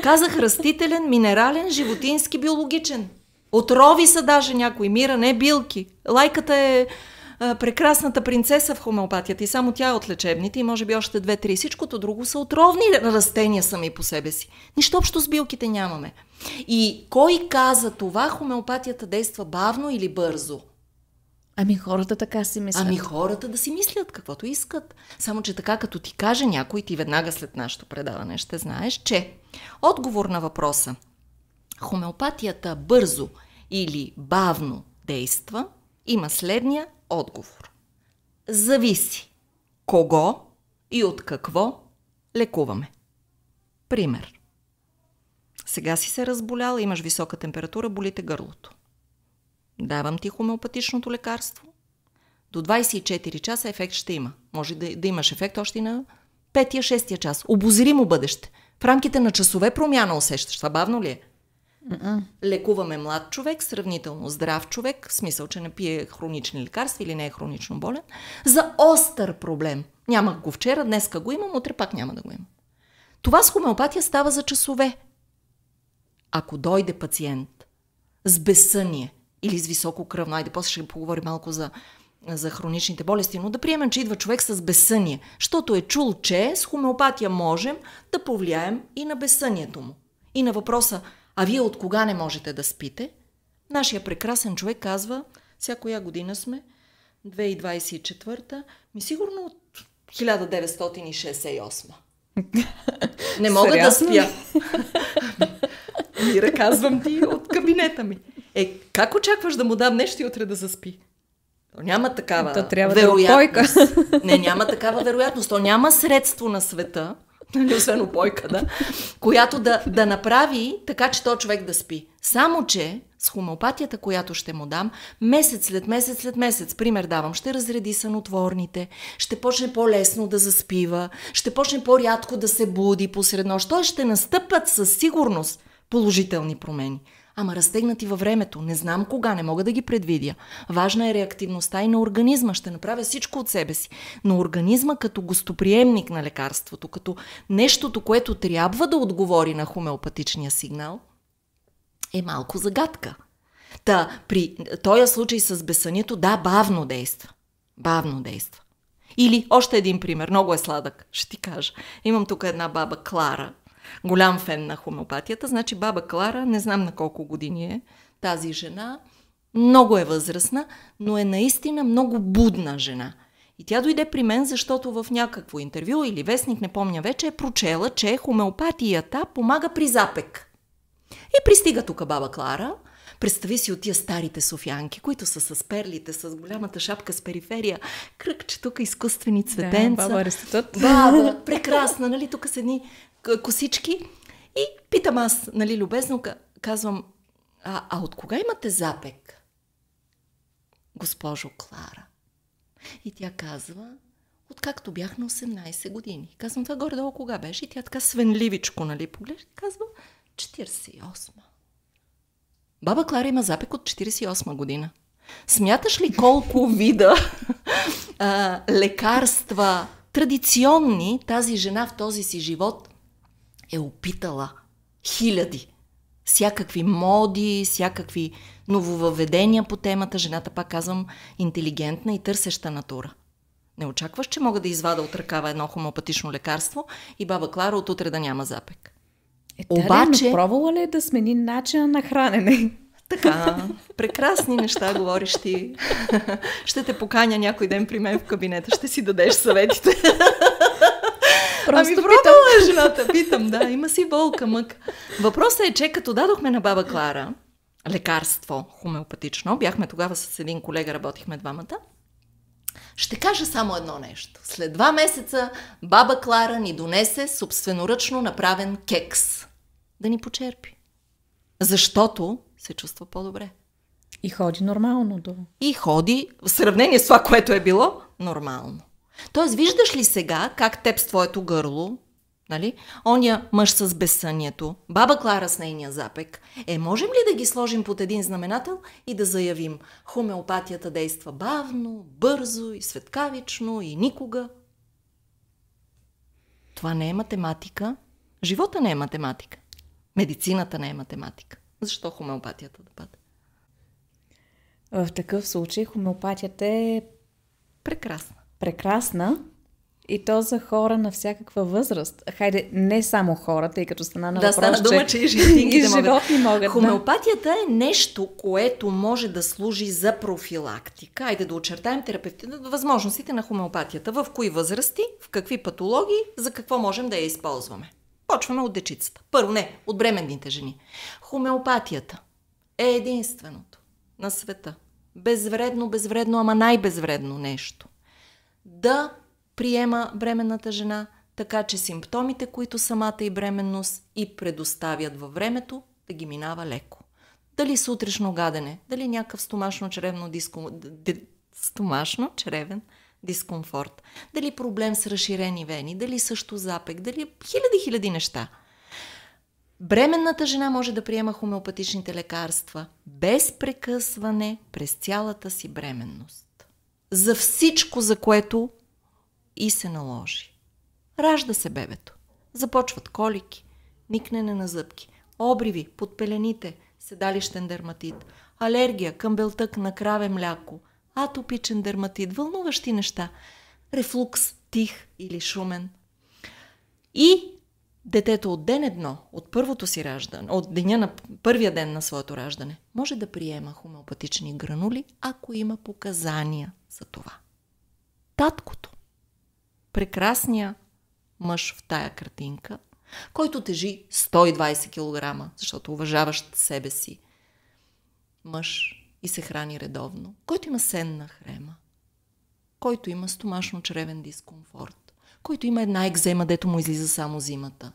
Казах растителен, минерален, животински, биологичен. Отрови са даже някои, мира, не е билки. Лайката е а, прекрасната принцеса в хомеопатията и само тя е от лечебните и може би още две-три. Всичкото друго са отровни растения сами по себе си. Нищо общо с билките нямаме. И кой каза това, хомеопатията действа бавно или бързо? Ами хората така си мислят. Ами хората да си мислят каквото искат. Само, че така като ти каже някой, ти веднага след нашето предаване ще знаеш, че отговор на въпроса – хомеопатията бързо или бавно действа, има следния отговор. Зависи кого и от какво лекуваме. Пример. Сега си се разболяла, имаш висока температура, болите гърлото. Давам ти хомеопатичното лекарство. До 24 часа ефект ще има. Може да, да имаш ефект още на 5-6 час. Обозримо бъдеще. В рамките на часове промяна усещаш. Това бавно ли е? Mm-mm. Лекуваме млад човек, сравнително здрав човек, в смисъл, че не пие хронични лекарства или не е хронично болен, за остър проблем. Нямах го вчера, днеска го имам, утре пак няма да го имам. Това с хомеопатия става за часове. Ако дойде пациент с безсъние или с високо кръвно, айде после ще поговори малко за за хроничните болести, но да приемем, че идва човек с безсъние, защото е чул, че с хомеопатия можем да повлияем и на безсънието му. И на въпроса – а вие от кога не можете да спите? Нашия прекрасен човек казва, всякоя година сме, 2024, ми сигурно от 1968. Не мога Сериасно? да спя. Мира, казвам ти от кабинета ми. Е, как очакваш да му дам нещо и утре да заспи? То няма такава То трябва е вероятност. Да не, няма такава вероятност. То няма средство на света, нали, освен опойка, да, която да, да направи така, че то човек да спи. Само, че с хомеопатията, която ще му дам, месец след месец след месец, пример давам, ще разреди сънотворните, ще почне по-лесно да заспива, ще почне по-рядко да се буди посред нощ. Той ще настъпат със сигурност положителни промени ама разтегнати във времето. Не знам кога, не мога да ги предвидя. Важна е реактивността и на организма. Ще направя всичко от себе си. Но организма като гостоприемник на лекарството, като нещото, което трябва да отговори на хомеопатичния сигнал, е малко загадка. Та, при този случай с бесънието да, бавно действа. Бавно действа. Или още един пример, много е сладък, ще ти кажа. Имам тук една баба Клара, голям фен на хомеопатията. Значи баба Клара, не знам на колко години е тази жена, много е възрастна, но е наистина много будна жена. И тя дойде при мен, защото в някакво интервю или вестник, не помня вече, е прочела, че хомеопатията помага при запек. И пристига тук баба Клара – Представи си от тия старите софянки, които са с перлите, с голямата шапка с периферия, кръгче тук изкуствени цветенца. Да, баба Баба, <laughs> прекрасна, нали? Тук с едни косички. И питам аз, нали, любезно казвам, а, а от кога имате запек, госпожо Клара? И тя казва, откакто бях на 18 години. Казвам, това горе-долу кога беше? И тя така свенливичко, нали, поглежда, казва, 48 Баба Клара има запек от 48 година. Смяташ ли колко вида <laughs> а, лекарства традиционни тази жена в този си живот е опитала хиляди. Всякакви моди, всякакви нововъведения по темата. Жената, пак казвам, интелигентна и търсеща натура. Не очакваш, че мога да извада от ръкава едно хомопатично лекарство и баба Клара от утре да няма запек. Е, е Обаче... Е, пробвала ли е да смени начина на хранене? <laughs> Така, прекрасни неща говориш ти. <laughs> Ще те поканя някой ден при мен в кабинета, ще си дадеш съветите. <laughs> Просто ами пробвала е жената, питам, да, има си болка, мък. Въпросът е, че като дадохме на баба Клара лекарство хомеопатично, бяхме тогава с един колега, работихме двамата, ще кажа само едно нещо. След два месеца баба Клара ни донесе собственоръчно направен кекс. Да ни почерпи. Защото се чувства по-добре. И ходи нормално до. И ходи, в сравнение с това, което е било, нормално. Тоест, виждаш ли сега как теб с твоето гърло, нали, Оня мъж с безсънието, баба Клара с нейния запек, е, можем ли да ги сложим под един знаменател и да заявим, хомеопатията действа бавно, бързо и светкавично и никога? Това не е математика. Живота не е математика. Медицината не е математика. Защо хомеопатията да бъде? В такъв случай хомеопатията е прекрасна прекрасна и то за хора на всякаква възраст. Хайде, не само хора, тъй като стана на да, въпрос, стана дума, че и животни, <laughs> и животни могат. Хомеопатията да. е нещо, което може да служи за профилактика. Хайде да очертаем терапевти... възможностите на хомеопатията. В кои възрасти, в какви патологии, за какво можем да я използваме. Почваме от дечицата. Първо, не, от бременните жени. Хомеопатията е единственото на света. Безвредно, безвредно, ама най-безвредно нещо да приема бременната жена, така че симптомите, които самата и бременност и предоставят във времето, да ги минава леко. Дали сутрешно гадене, дали някакъв стомашно-чревно диском... стомашно-чревен дискомфорт, дали проблем с разширени вени, дали също запек, дали хиляди-хиляди неща – Бременната жена може да приема хомеопатичните лекарства без прекъсване през цялата си бременност за всичко, за което и се наложи. Ражда се бебето. Започват колики, никнене на зъбки, обриви под пелените, седалищен дерматит, алергия към белтък на краве мляко, атопичен дерматит, вълнуващи неща, рефлукс, тих или шумен. И детето от ден едно, от първото си раждане, от деня на първия ден на своето раждане, може да приема хомеопатични гранули, ако има показания – за това. Таткото, прекрасния мъж в тая картинка, който тежи 120 кг, защото уважаващ себе си мъж и се храни редовно, който има сенна хрема, който има стомашно-чревен дискомфорт, който има една екзема, дето му излиза само зимата,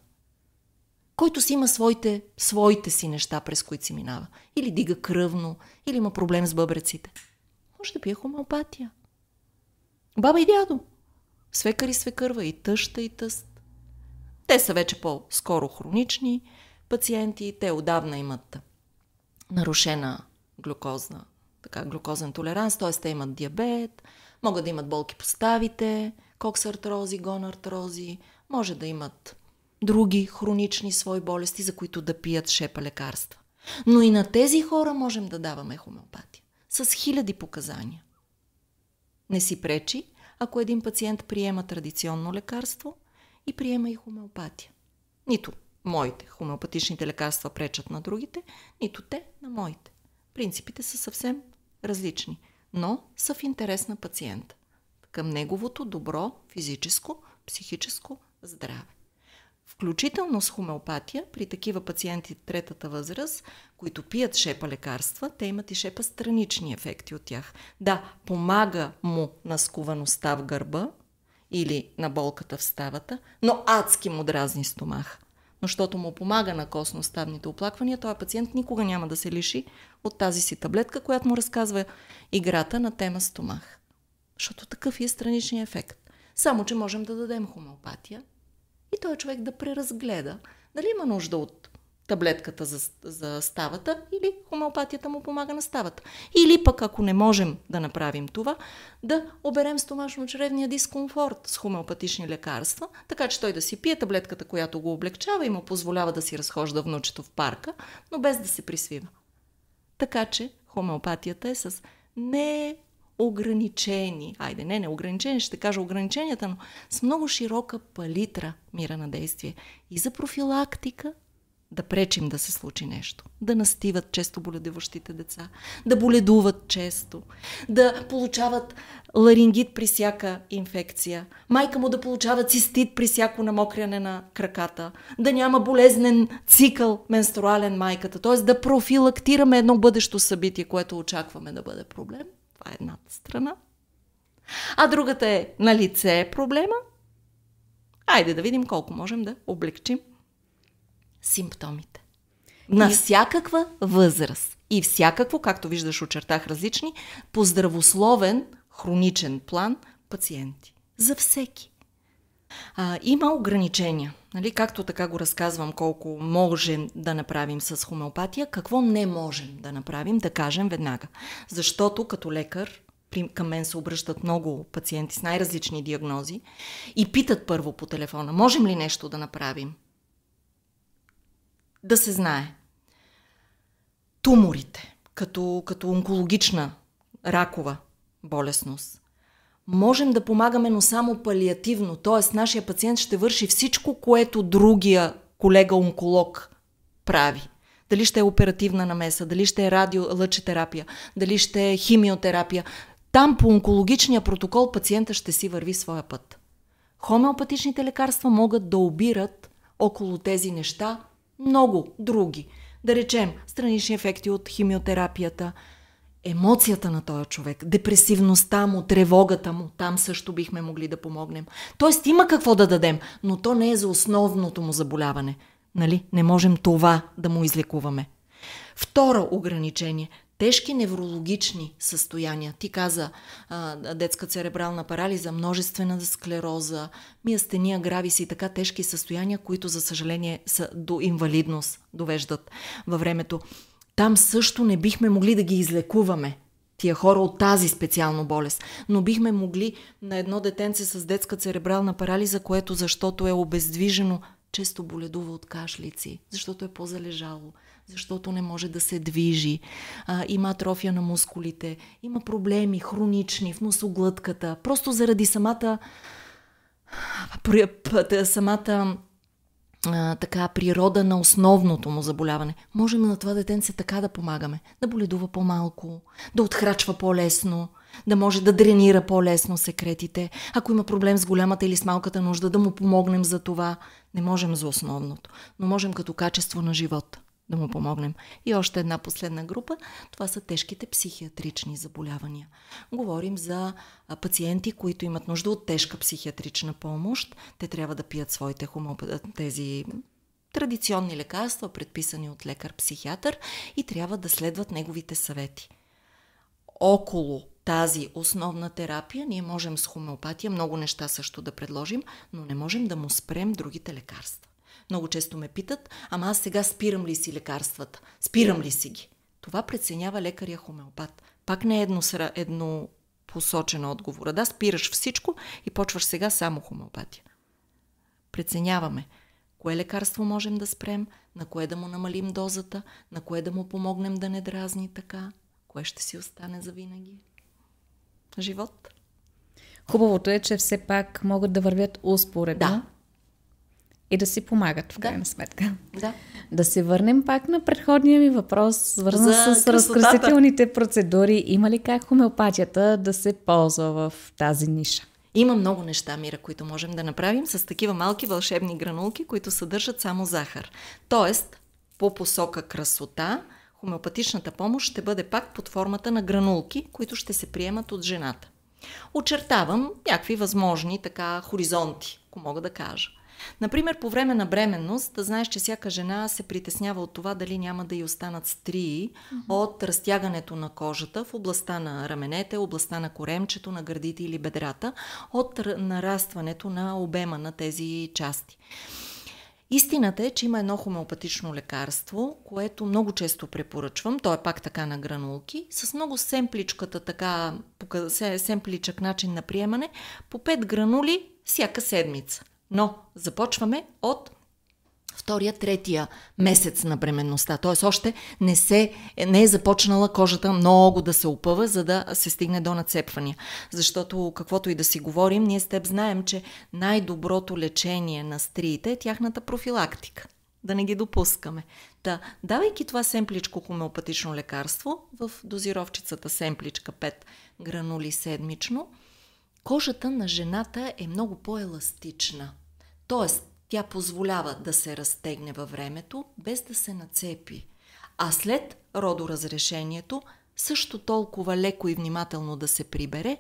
който си има своите, своите си неща, през които си минава. Или дига кръвно, или има проблем с бъбреците. Може да пие хомеопатия. Баба и дядо. Свекър и свекърва, и тъща, и тъст. Те са вече по-скоро хронични пациенти, те отдавна имат нарушена глюкозна, така, глюкозен толеранс, т.е. те имат диабет, могат да имат болки по ставите, коксартрози, гонартрози, може да имат други хронични свои болести, за които да пият шепа лекарства. Но и на тези хора можем да даваме хомеопатия с хиляди показания. Не си пречи, ако един пациент приема традиционно лекарство и приема и хомеопатия. Нито моите хомеопатичните лекарства пречат на другите, нито те на моите. Принципите са съвсем различни, но са в интерес на пациента. Към неговото добро физическо, психическо здраве. Включително с хомеопатия, при такива пациенти третата възраст, които пият шепа лекарства, те имат и шепа странични ефекти от тях. Да, помага му на скуваността в гърба или на болката в ставата, но адски му дразни стомах. Но защото му помага на костно-ставните оплаквания, този пациент никога няма да се лиши от тази си таблетка, която му разказва играта на тема стомах. Защото такъв е страничният ефект. Само, че можем да дадем хомеопатия и той човек да преразгледа дали има нужда от таблетката за, за ставата или хомеопатията му помага на ставата. Или пък, ако не можем да направим това, да оберем стомашно-чревния дискомфорт с хомеопатични лекарства, така че той да си пие таблетката, която го облегчава и му позволява да си разхожда внучето в парка, но без да се присвива. Така че хомеопатията е с неограничени, айде не неограничени, ще кажа ограниченията, но с много широка палитра мира на действие и за профилактика, да пречим да се случи нещо, да настиват често боледуващите деца, да боледуват често, да получават ларингит при всяка инфекция, майка му да получава цистит при всяко намокряне на краката, да няма болезнен цикъл менструален майката, т.е. да профилактираме едно бъдещо събитие, което очакваме да бъде проблем. Това е едната страна. А другата е на лице е проблема. Айде да видим колко можем да облегчим симптомите. На и... всякаква възраст и всякакво, както виждаш, очертах различни, по здравословен, хроничен план пациенти. За всеки. А, има ограничения. Нали? Както така го разказвам, колко можем да направим с хомеопатия, какво не можем да направим, да кажем веднага. Защото като лекар при, към мен се обръщат много пациенти с най-различни диагнози и питат първо по телефона, можем ли нещо да направим? да се знае. Туморите, като, като онкологична ракова болестност. Можем да помагаме, но само палиативно. Т.е. нашия пациент ще върши всичко, което другия колега-онколог прави. Дали ще е оперативна намеса, дали ще е радиолъчетерапия, дали ще е химиотерапия. Там по онкологичния протокол пациента ще си върви своя път. Хомеопатичните лекарства могат да обират около тези неща много други. Да речем, странични ефекти от химиотерапията, емоцията на този човек, депресивността му, тревогата му, там също бихме могли да помогнем. Тоест има какво да дадем, но то не е за основното му заболяване. Нали? Не можем това да му излекуваме. Второ ограничение тежки неврологични състояния. Ти каза а, детска церебрална парализа, множествена склероза, миастения грависи и така тежки състояния, които за съжаление са до инвалидност довеждат във времето. Там също не бихме могли да ги излекуваме тия хора от тази специално болест. Но бихме могли на едно детенце с детска церебрална парализа, което защото е обездвижено, често боледува от кашлици, защото е по-залежало, защото не може да се движи, а, има атрофия на мускулите, има проблеми хронични в носоглътката, просто заради самата самата а, така природа на основното му заболяване. Можем на това детенце така да помагаме. Да боледува по-малко, да отхрачва по-лесно, да може да дренира по-лесно секретите. Ако има проблем с голямата или с малката нужда, да му помогнем за това. Не можем за основното, но можем като качество на живота да му помогнем. И още една последна група, това са тежките психиатрични заболявания. Говорим за пациенти, които имат нужда от тежка психиатрична помощ. Те трябва да пият своите хомоп... тези традиционни лекарства, предписани от лекар-психиатър и трябва да следват неговите съвети. Около тази основна терапия ние можем с хомеопатия много неща също да предложим, но не можем да му спрем другите лекарства. Много често ме питат, ама аз сега спирам ли си лекарствата? Спирам ли си ги? Това преценява лекаря хомеопат. Пак не е едно, едно посочен отговор. Да, спираш всичко и почваш сега само хомеопатия. Преценяваме кое лекарство можем да спрем, на кое да му намалим дозата, на кое да му помогнем да не дразни така, кое ще си остане за винаги. Живот. Хубавото е, че все пак могат да вървят успоредно. Да и да си помагат, в крайна да. сметка. Да. Да се върнем пак на предходния ми въпрос, свързан За с красотата. разкрасителните процедури. Има ли как хомеопатията да се ползва в тази ниша? Има много неща, Мира, които можем да направим с такива малки вълшебни гранулки, които съдържат само захар. Тоест, по посока красота, хомеопатичната помощ ще бъде пак под формата на гранулки, които ще се приемат от жената. Очертавам някакви възможни така хоризонти, ако мога да кажа. Например, по време на бременност, да знаеш, че всяка жена се притеснява от това дали няма да й останат стрии mm-hmm. от разтягането на кожата в областта на раменете, областта на коремчето, на гърдите или бедрата, от нарастването на обема на тези части. Истината е, че има едно хомеопатично лекарство, което много често препоръчвам. То е пак така на гранулки, с много семпличката така, семпличък начин на приемане, по 5 гранули всяка седмица. Но започваме от втория, третия месец на бременността. Т.е. още не, се, не е започнала кожата много да се опъва, за да се стигне до нацепвания. Защото каквото и да си говорим, ние с теб знаем, че най-доброто лечение на стриите е тяхната профилактика. Да не ги допускаме. Та, давайки това семпличко хомеопатично лекарство в дозировчицата семпличка 5 гранули седмично – Кожата на жената е много по-еластична. Тоест, тя позволява да се разтегне във времето, без да се нацепи. А след родоразрешението, също толкова леко и внимателно да се прибере,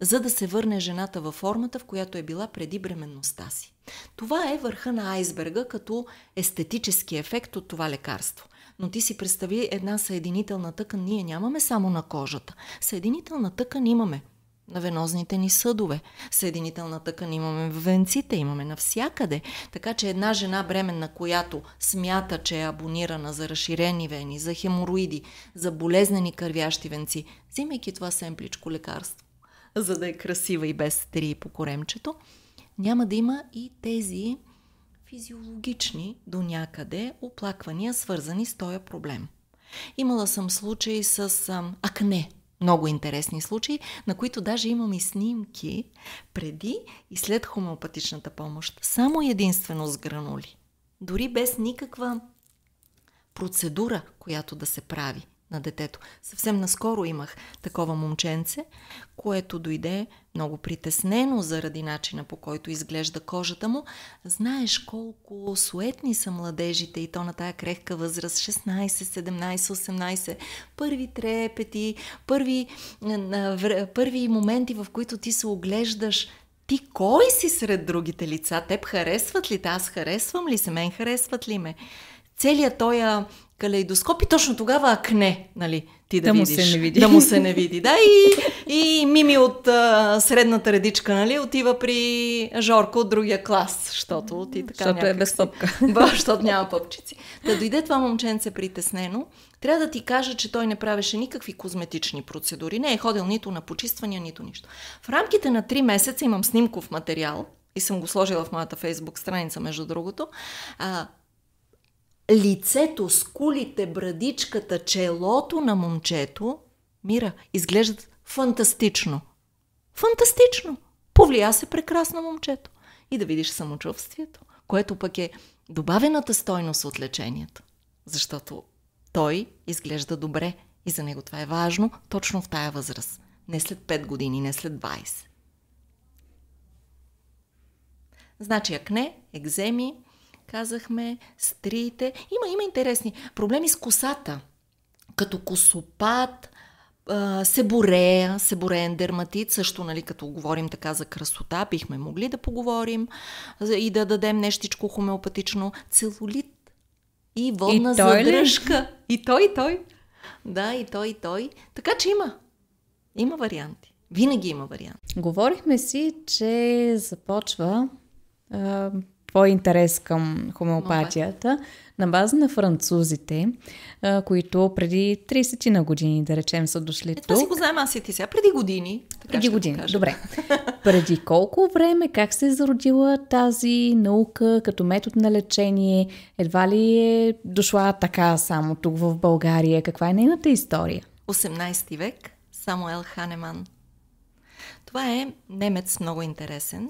за да се върне жената във формата, в която е била преди бременността си. Това е върха на айсберга като естетически ефект от това лекарство. Но ти си представи една съединителна тъкан. Ние нямаме само на кожата. Съединителна тъкан имаме на венозните ни съдове. Съединителна тъкан имаме в венците, имаме навсякъде. Така че една жена бременна, която смята, че е абонирана за разширени вени, за хемороиди, за болезнени кървящи венци, взимайки това семпличко лекарство, за да е красива и без три по коремчето, няма да има и тези физиологични до някъде оплаквания, свързани с този проблем. Имала съм случаи с ам, акне – много интересни случаи, на които даже имам и снимки преди и след хомеопатичната помощ. Само единствено с гранули. Дори без никаква процедура, която да се прави на детето. Съвсем наскоро имах такова момченце, което дойде много притеснено заради начина по който изглежда кожата му. Знаеш колко суетни са младежите и то на тая крехка възраст 16, 17, 18. Първи трепети, първи, първи моменти, в които ти се оглеждаш ти кой си сред другите лица? Теб харесват ли? Аз харесвам ли се? Мен харесват ли ме? Целият този калейдоскоп и точно тогава акне, нали, ти да, да видиш. Му се не види. Да му се не види, да. И, и Мими от а, средната редичка, нали, отива при Жорко от другия клас, защото ти така Защото е без топка. <laughs> Ба, защото няма пъпчици. Да дойде това момченце притеснено, трябва да ти кажа, че той не правеше никакви козметични процедури. Не е ходил нито на почиствания, нито нищо. В рамките на 3 месеца имам снимков материал, и съм го сложила в моята фейсбук страница, между другото. А, лицето, скулите, брадичката, челото на момчето, Мира, изглеждат фантастично. Фантастично! Повлия се прекрасно момчето. И да видиш самочувствието, което пък е добавената стойност от лечението. Защото той изглежда добре и за него това е важно точно в тая възраст. Не след 5 години, не след 20. Значи акне, екземи, казахме, стриите. Има, има интересни проблеми с косата. Като косопат, себорея, себореен дерматит, също, нали, като говорим така за красота, бихме могли да поговорим и да дадем нещичко хомеопатично. Целулит и водна и задръжка. Ли? И той, и той. Да, и той, и той. Така че има. Има варианти. Винаги има варианти. Говорихме си, че започва твой интерес към хомеопатията, на база на французите, които преди 30 на години, да речем, са дошли е, тук. Това си познаем аз и ти сега. Преди години. Преди години, покажа. добре. <laughs> преди колко време, как се е зародила тази наука като метод на лечение? Едва ли е дошла така само тук в България? Каква е нейната история? 18 век, Самуел Ханеман. Това е немец много интересен,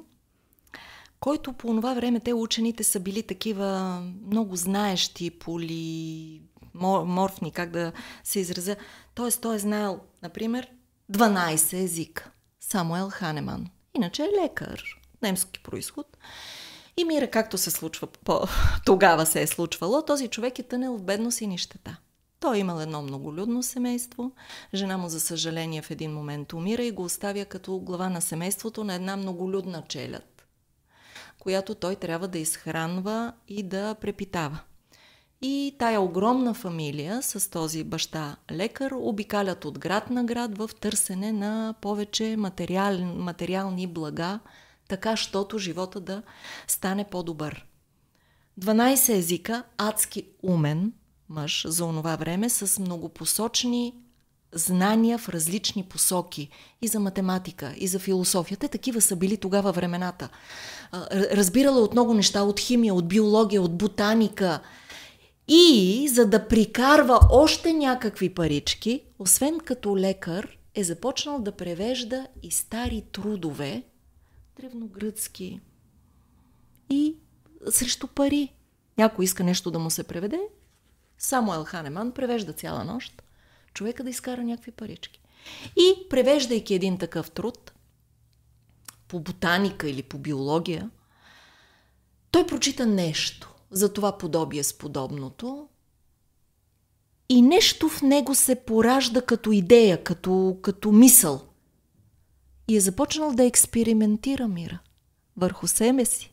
който по това време те учените са били такива много знаещи, поли, морфни, как да се изразя. Тоест, той е знаел, например, 12 езика. Самуел Ханеман. Иначе е лекар, немски происход. И мира, както се случва, по- <laughs> тогава се е случвало, този човек е тънел в бедност и нищета. Той е имал едно многолюдно семейство. Жена му, за съжаление, в един момент умира и го оставя като глава на семейството на една многолюдна челят която той трябва да изхранва и да препитава. И тая огромна фамилия с този баща лекар обикалят от град на град в търсене на повече материал, материални блага, така щото живота да стане по-добър. 12 езика, адски умен мъж за онова време, с многопосочни знания в различни посоки. И за математика, и за философия. Те такива са били тогава времената. Разбирала от много неща, от химия, от биология, от ботаника. И за да прикарва още някакви парички, освен като лекар, е започнал да превежда и стари трудове, древногръцки, и срещу пари. Някой иска нещо да му се преведе, само Елханеман, превежда цяла нощ човека да изкара някакви парички. И превеждайки един такъв труд по ботаника или по биология, той прочита нещо за това подобие с подобното и нещо в него се поражда като идея, като, като мисъл. И е започнал да експериментира мира върху себе си,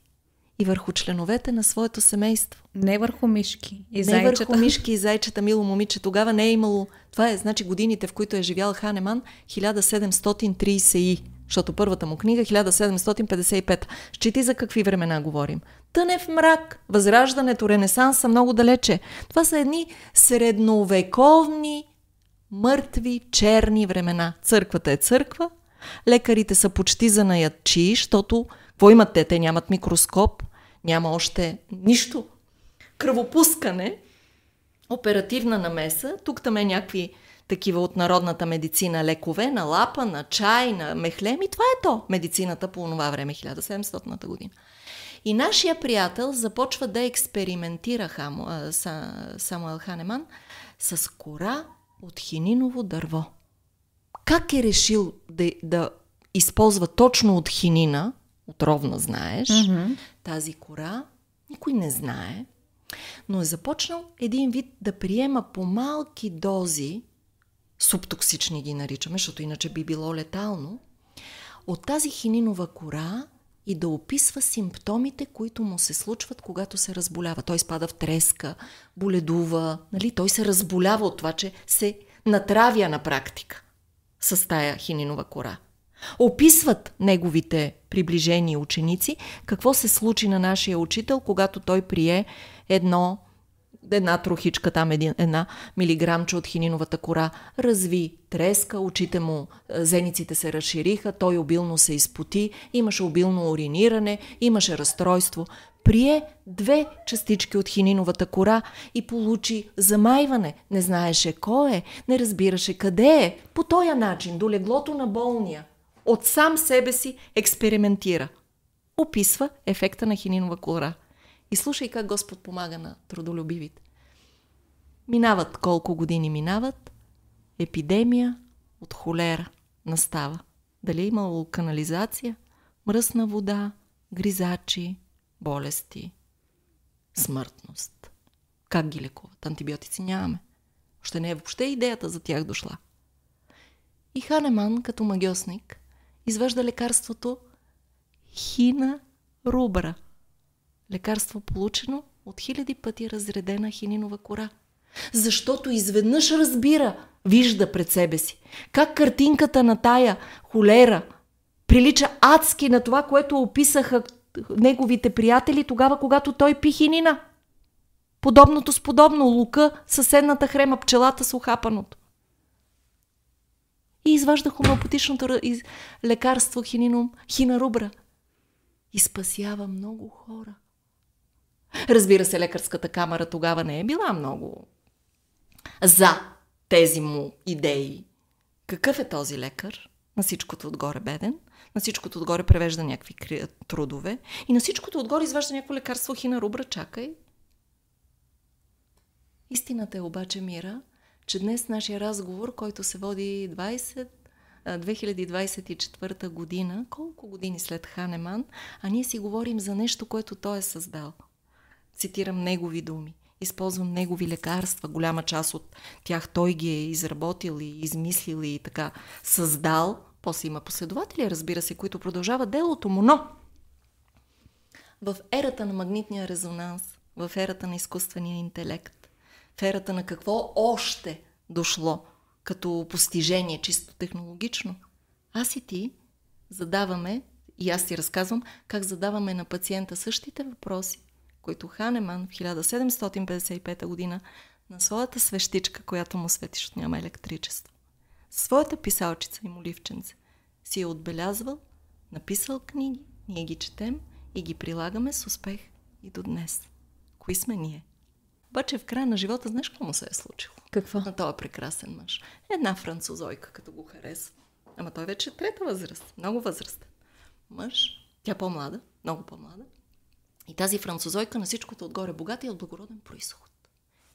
и върху членовете на своето семейство. Не върху мишки и не зайчета. Не върху мишки и зайчета, мило момиче. Тогава не е имало... Това е, значи, годините, в които е живял Ханеман, 1730 и защото първата му книга 1755. Счити за какви времена говорим. в мрак, възраждането, ренесанса много далече. Това са едни средновековни, мъртви, черни времена. Църквата е църква, лекарите са почти занаячи, защото какво имат те? Те нямат микроскоп, няма още нищо. Кръвопускане, оперативна намеса, тук там е някакви такива от народната медицина лекове, на лапа, на чай, на мехлем и това е то, медицината по това време, 1700-та година. И нашия приятел започва да експериментира Хаму, са, Самуел Ханеман с кора от хининово дърво. Как е решил да, да използва точно от хинина, отровна знаеш, mm-hmm. тази кора, никой не знае, но е започнал един вид да приема по малки дози, субтоксични ги наричаме, защото иначе би било летално, от тази хининова кора и да описва симптомите, които му се случват, когато се разболява. Той спада в треска, боледува, нали? той се разболява от това, че се натравя на практика с тая хининова кора. Описват неговите приближени ученици какво се случи на нашия учител, когато той прие едно една трохичка там, един, една милиграмче от хининовата кора, разви треска, очите му, е, зениците се разшириха, той обилно се изпоти, имаше обилно ориниране, имаше разстройство. Прие две частички от хининовата кора и получи замайване. Не знаеше кой е, не разбираше къде е. По този начин, до леглото на болния, от сам себе си експериментира. Описва ефекта на хининова кора. И слушай как Господ помага на трудолюбивите. Минават колко години минават, епидемия от холера настава. Дали е имало канализация, мръсна вода, гризачи, болести, смъртност. Как ги лекуват? Антибиотици нямаме. Още не е въобще идеята за тях дошла. И Ханеман, като магиосник, изважда лекарството хина рубра. Лекарство получено от хиляди пъти разредена хининова кора. Защото изведнъж разбира, вижда пред себе си, как картинката на тая холера прилича адски на това, което описаха неговите приятели тогава, когато той пи хинина. Подобното с подобно лука, съседната хрема, пчелата с ухапаното и изважда хомеопатичното из... лекарство хининум, хинарубра. И спасява много хора. Разбира се, лекарската камера тогава не е била много за тези му идеи. Какъв е този лекар? На всичкото отгоре беден, на всичкото отгоре превежда някакви трудове и на всичкото отгоре изважда някакво лекарство хина рубра, чакай. Истината е обаче, Мира, че днес нашия разговор, който се води 20, 2024 година, колко години след Ханеман, а ние си говорим за нещо, което той е създал. Цитирам негови думи. Използвам негови лекарства, голяма част от тях той ги е изработил и измислил и така създал. После има последователи, разбира се, които продължават делото му, но в ерата на магнитния резонанс, в ерата на изкуствения интелект, сферата на какво още дошло като постижение, чисто технологично. Аз и ти задаваме, и аз ти разказвам, как задаваме на пациента същите въпроси, които Ханеман в 1755 година на своята свещичка, която му светиш от няма електричество, своята писалчица и моливченце, си е отбелязвал, написал книги, ние ги четем и ги прилагаме с успех и до днес. Кои сме ние? Обаче в края на живота знаеш какво му се е случило? Какво? На този прекрасен мъж. Една французойка, като го харесва. Ама той вече е трета възраст. Много възрастен. Мъж, тя по-млада, много по-млада. И тази французойка на всичкото отгоре богата и от благороден происход.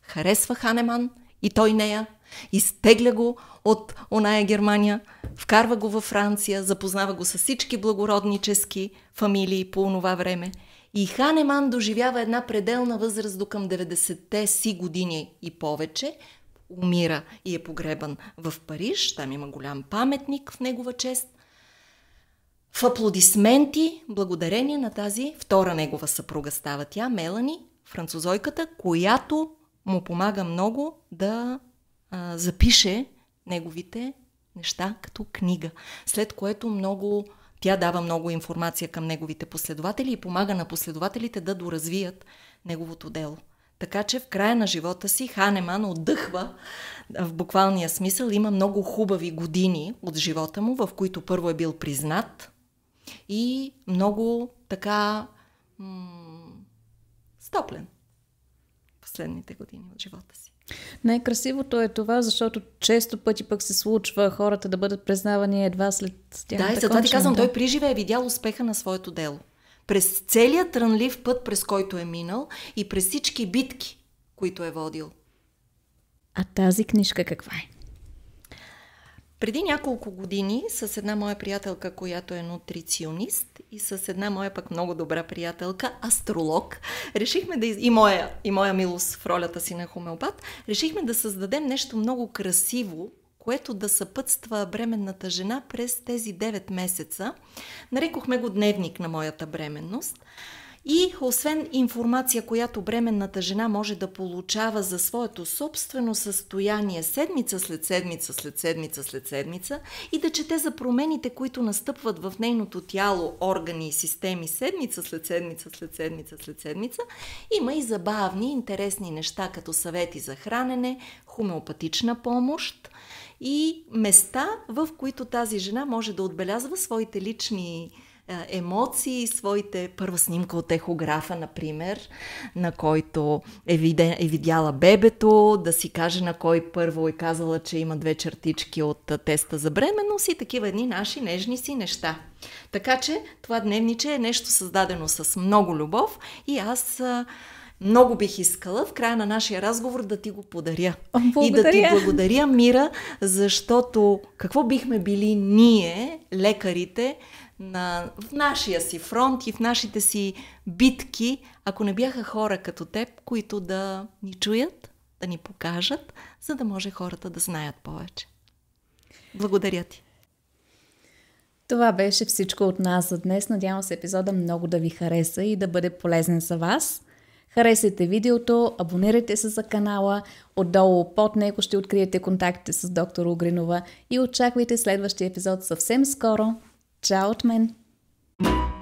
Харесва Ханеман и той нея, изтегля го от оная Германия, вкарва го във Франция, запознава го с всички благороднически фамилии по онова време и Ханеман доживява една пределна възраст до към 90-те си години и повече, умира и е погребан в Париж, там има голям паметник в негова чест, в аплодисменти, благодарение на тази втора негова съпруга става тя, Мелани, французойката, която му помага много да а, запише неговите неща като книга, след което много тя дава много информация към неговите последователи и помага на последователите да доразвият неговото дело. Така че в края на живота си Ханеман отдъхва в буквалния смисъл. Има много хубави години от живота му, в които първо е бил признат и много така м- стоплен последните години от живота си. Най-красивото е това, защото често пъти пък се случва хората да бъдат признавани едва след тях. Да, и затова ти казвам, да. той приживе е видял успеха на своето дело. През целият трънлив път, през който е минал и през всички битки, които е водил. А тази книжка каква е? Преди няколко години с една моя приятелка, която е нутриционист и с една моя пък много добра приятелка, астролог, решихме да из... и, моя, и моя милост в ролята си на хомеопат, решихме да създадем нещо много красиво, което да съпътства бременната жена през тези 9 месеца. Нарекохме го дневник на моята бременност – и освен информация, която бременната жена може да получава за своето собствено състояние седмица след седмица, след седмица, след седмица и да чете за промените, които настъпват в нейното тяло, органи и системи седмица след седмица, след седмица, след седмица, има и забавни, интересни неща, като съвети за хранене, хомеопатична помощ и места, в които тази жена може да отбелязва своите лични е, емоции, своите първа снимка от ехографа, например, на който е, виде, е видяла бебето, да си каже на кой първо е казала, че има две чертички от теста за бременност и такива едни наши нежни си неща. Така че това дневниче е нещо създадено с много любов и аз много бих искала в края на нашия разговор да ти го подаря. Благодаря. И да ти благодаря, Мира, защото какво бихме били ние, лекарите, на, в нашия си фронт и в нашите си битки, ако не бяха хора като теб, които да ни чуят, да ни покажат, за да може хората да знаят повече. Благодаря ти. Това беше всичко от нас за днес. Надявам се епизода много да ви хареса и да бъде полезен за вас. Харесайте видеото, абонирайте се за канала, отдолу под него ще откриете контактите с доктор Огринова и очаквайте следващия епизод съвсем скоро. Ciao, mein.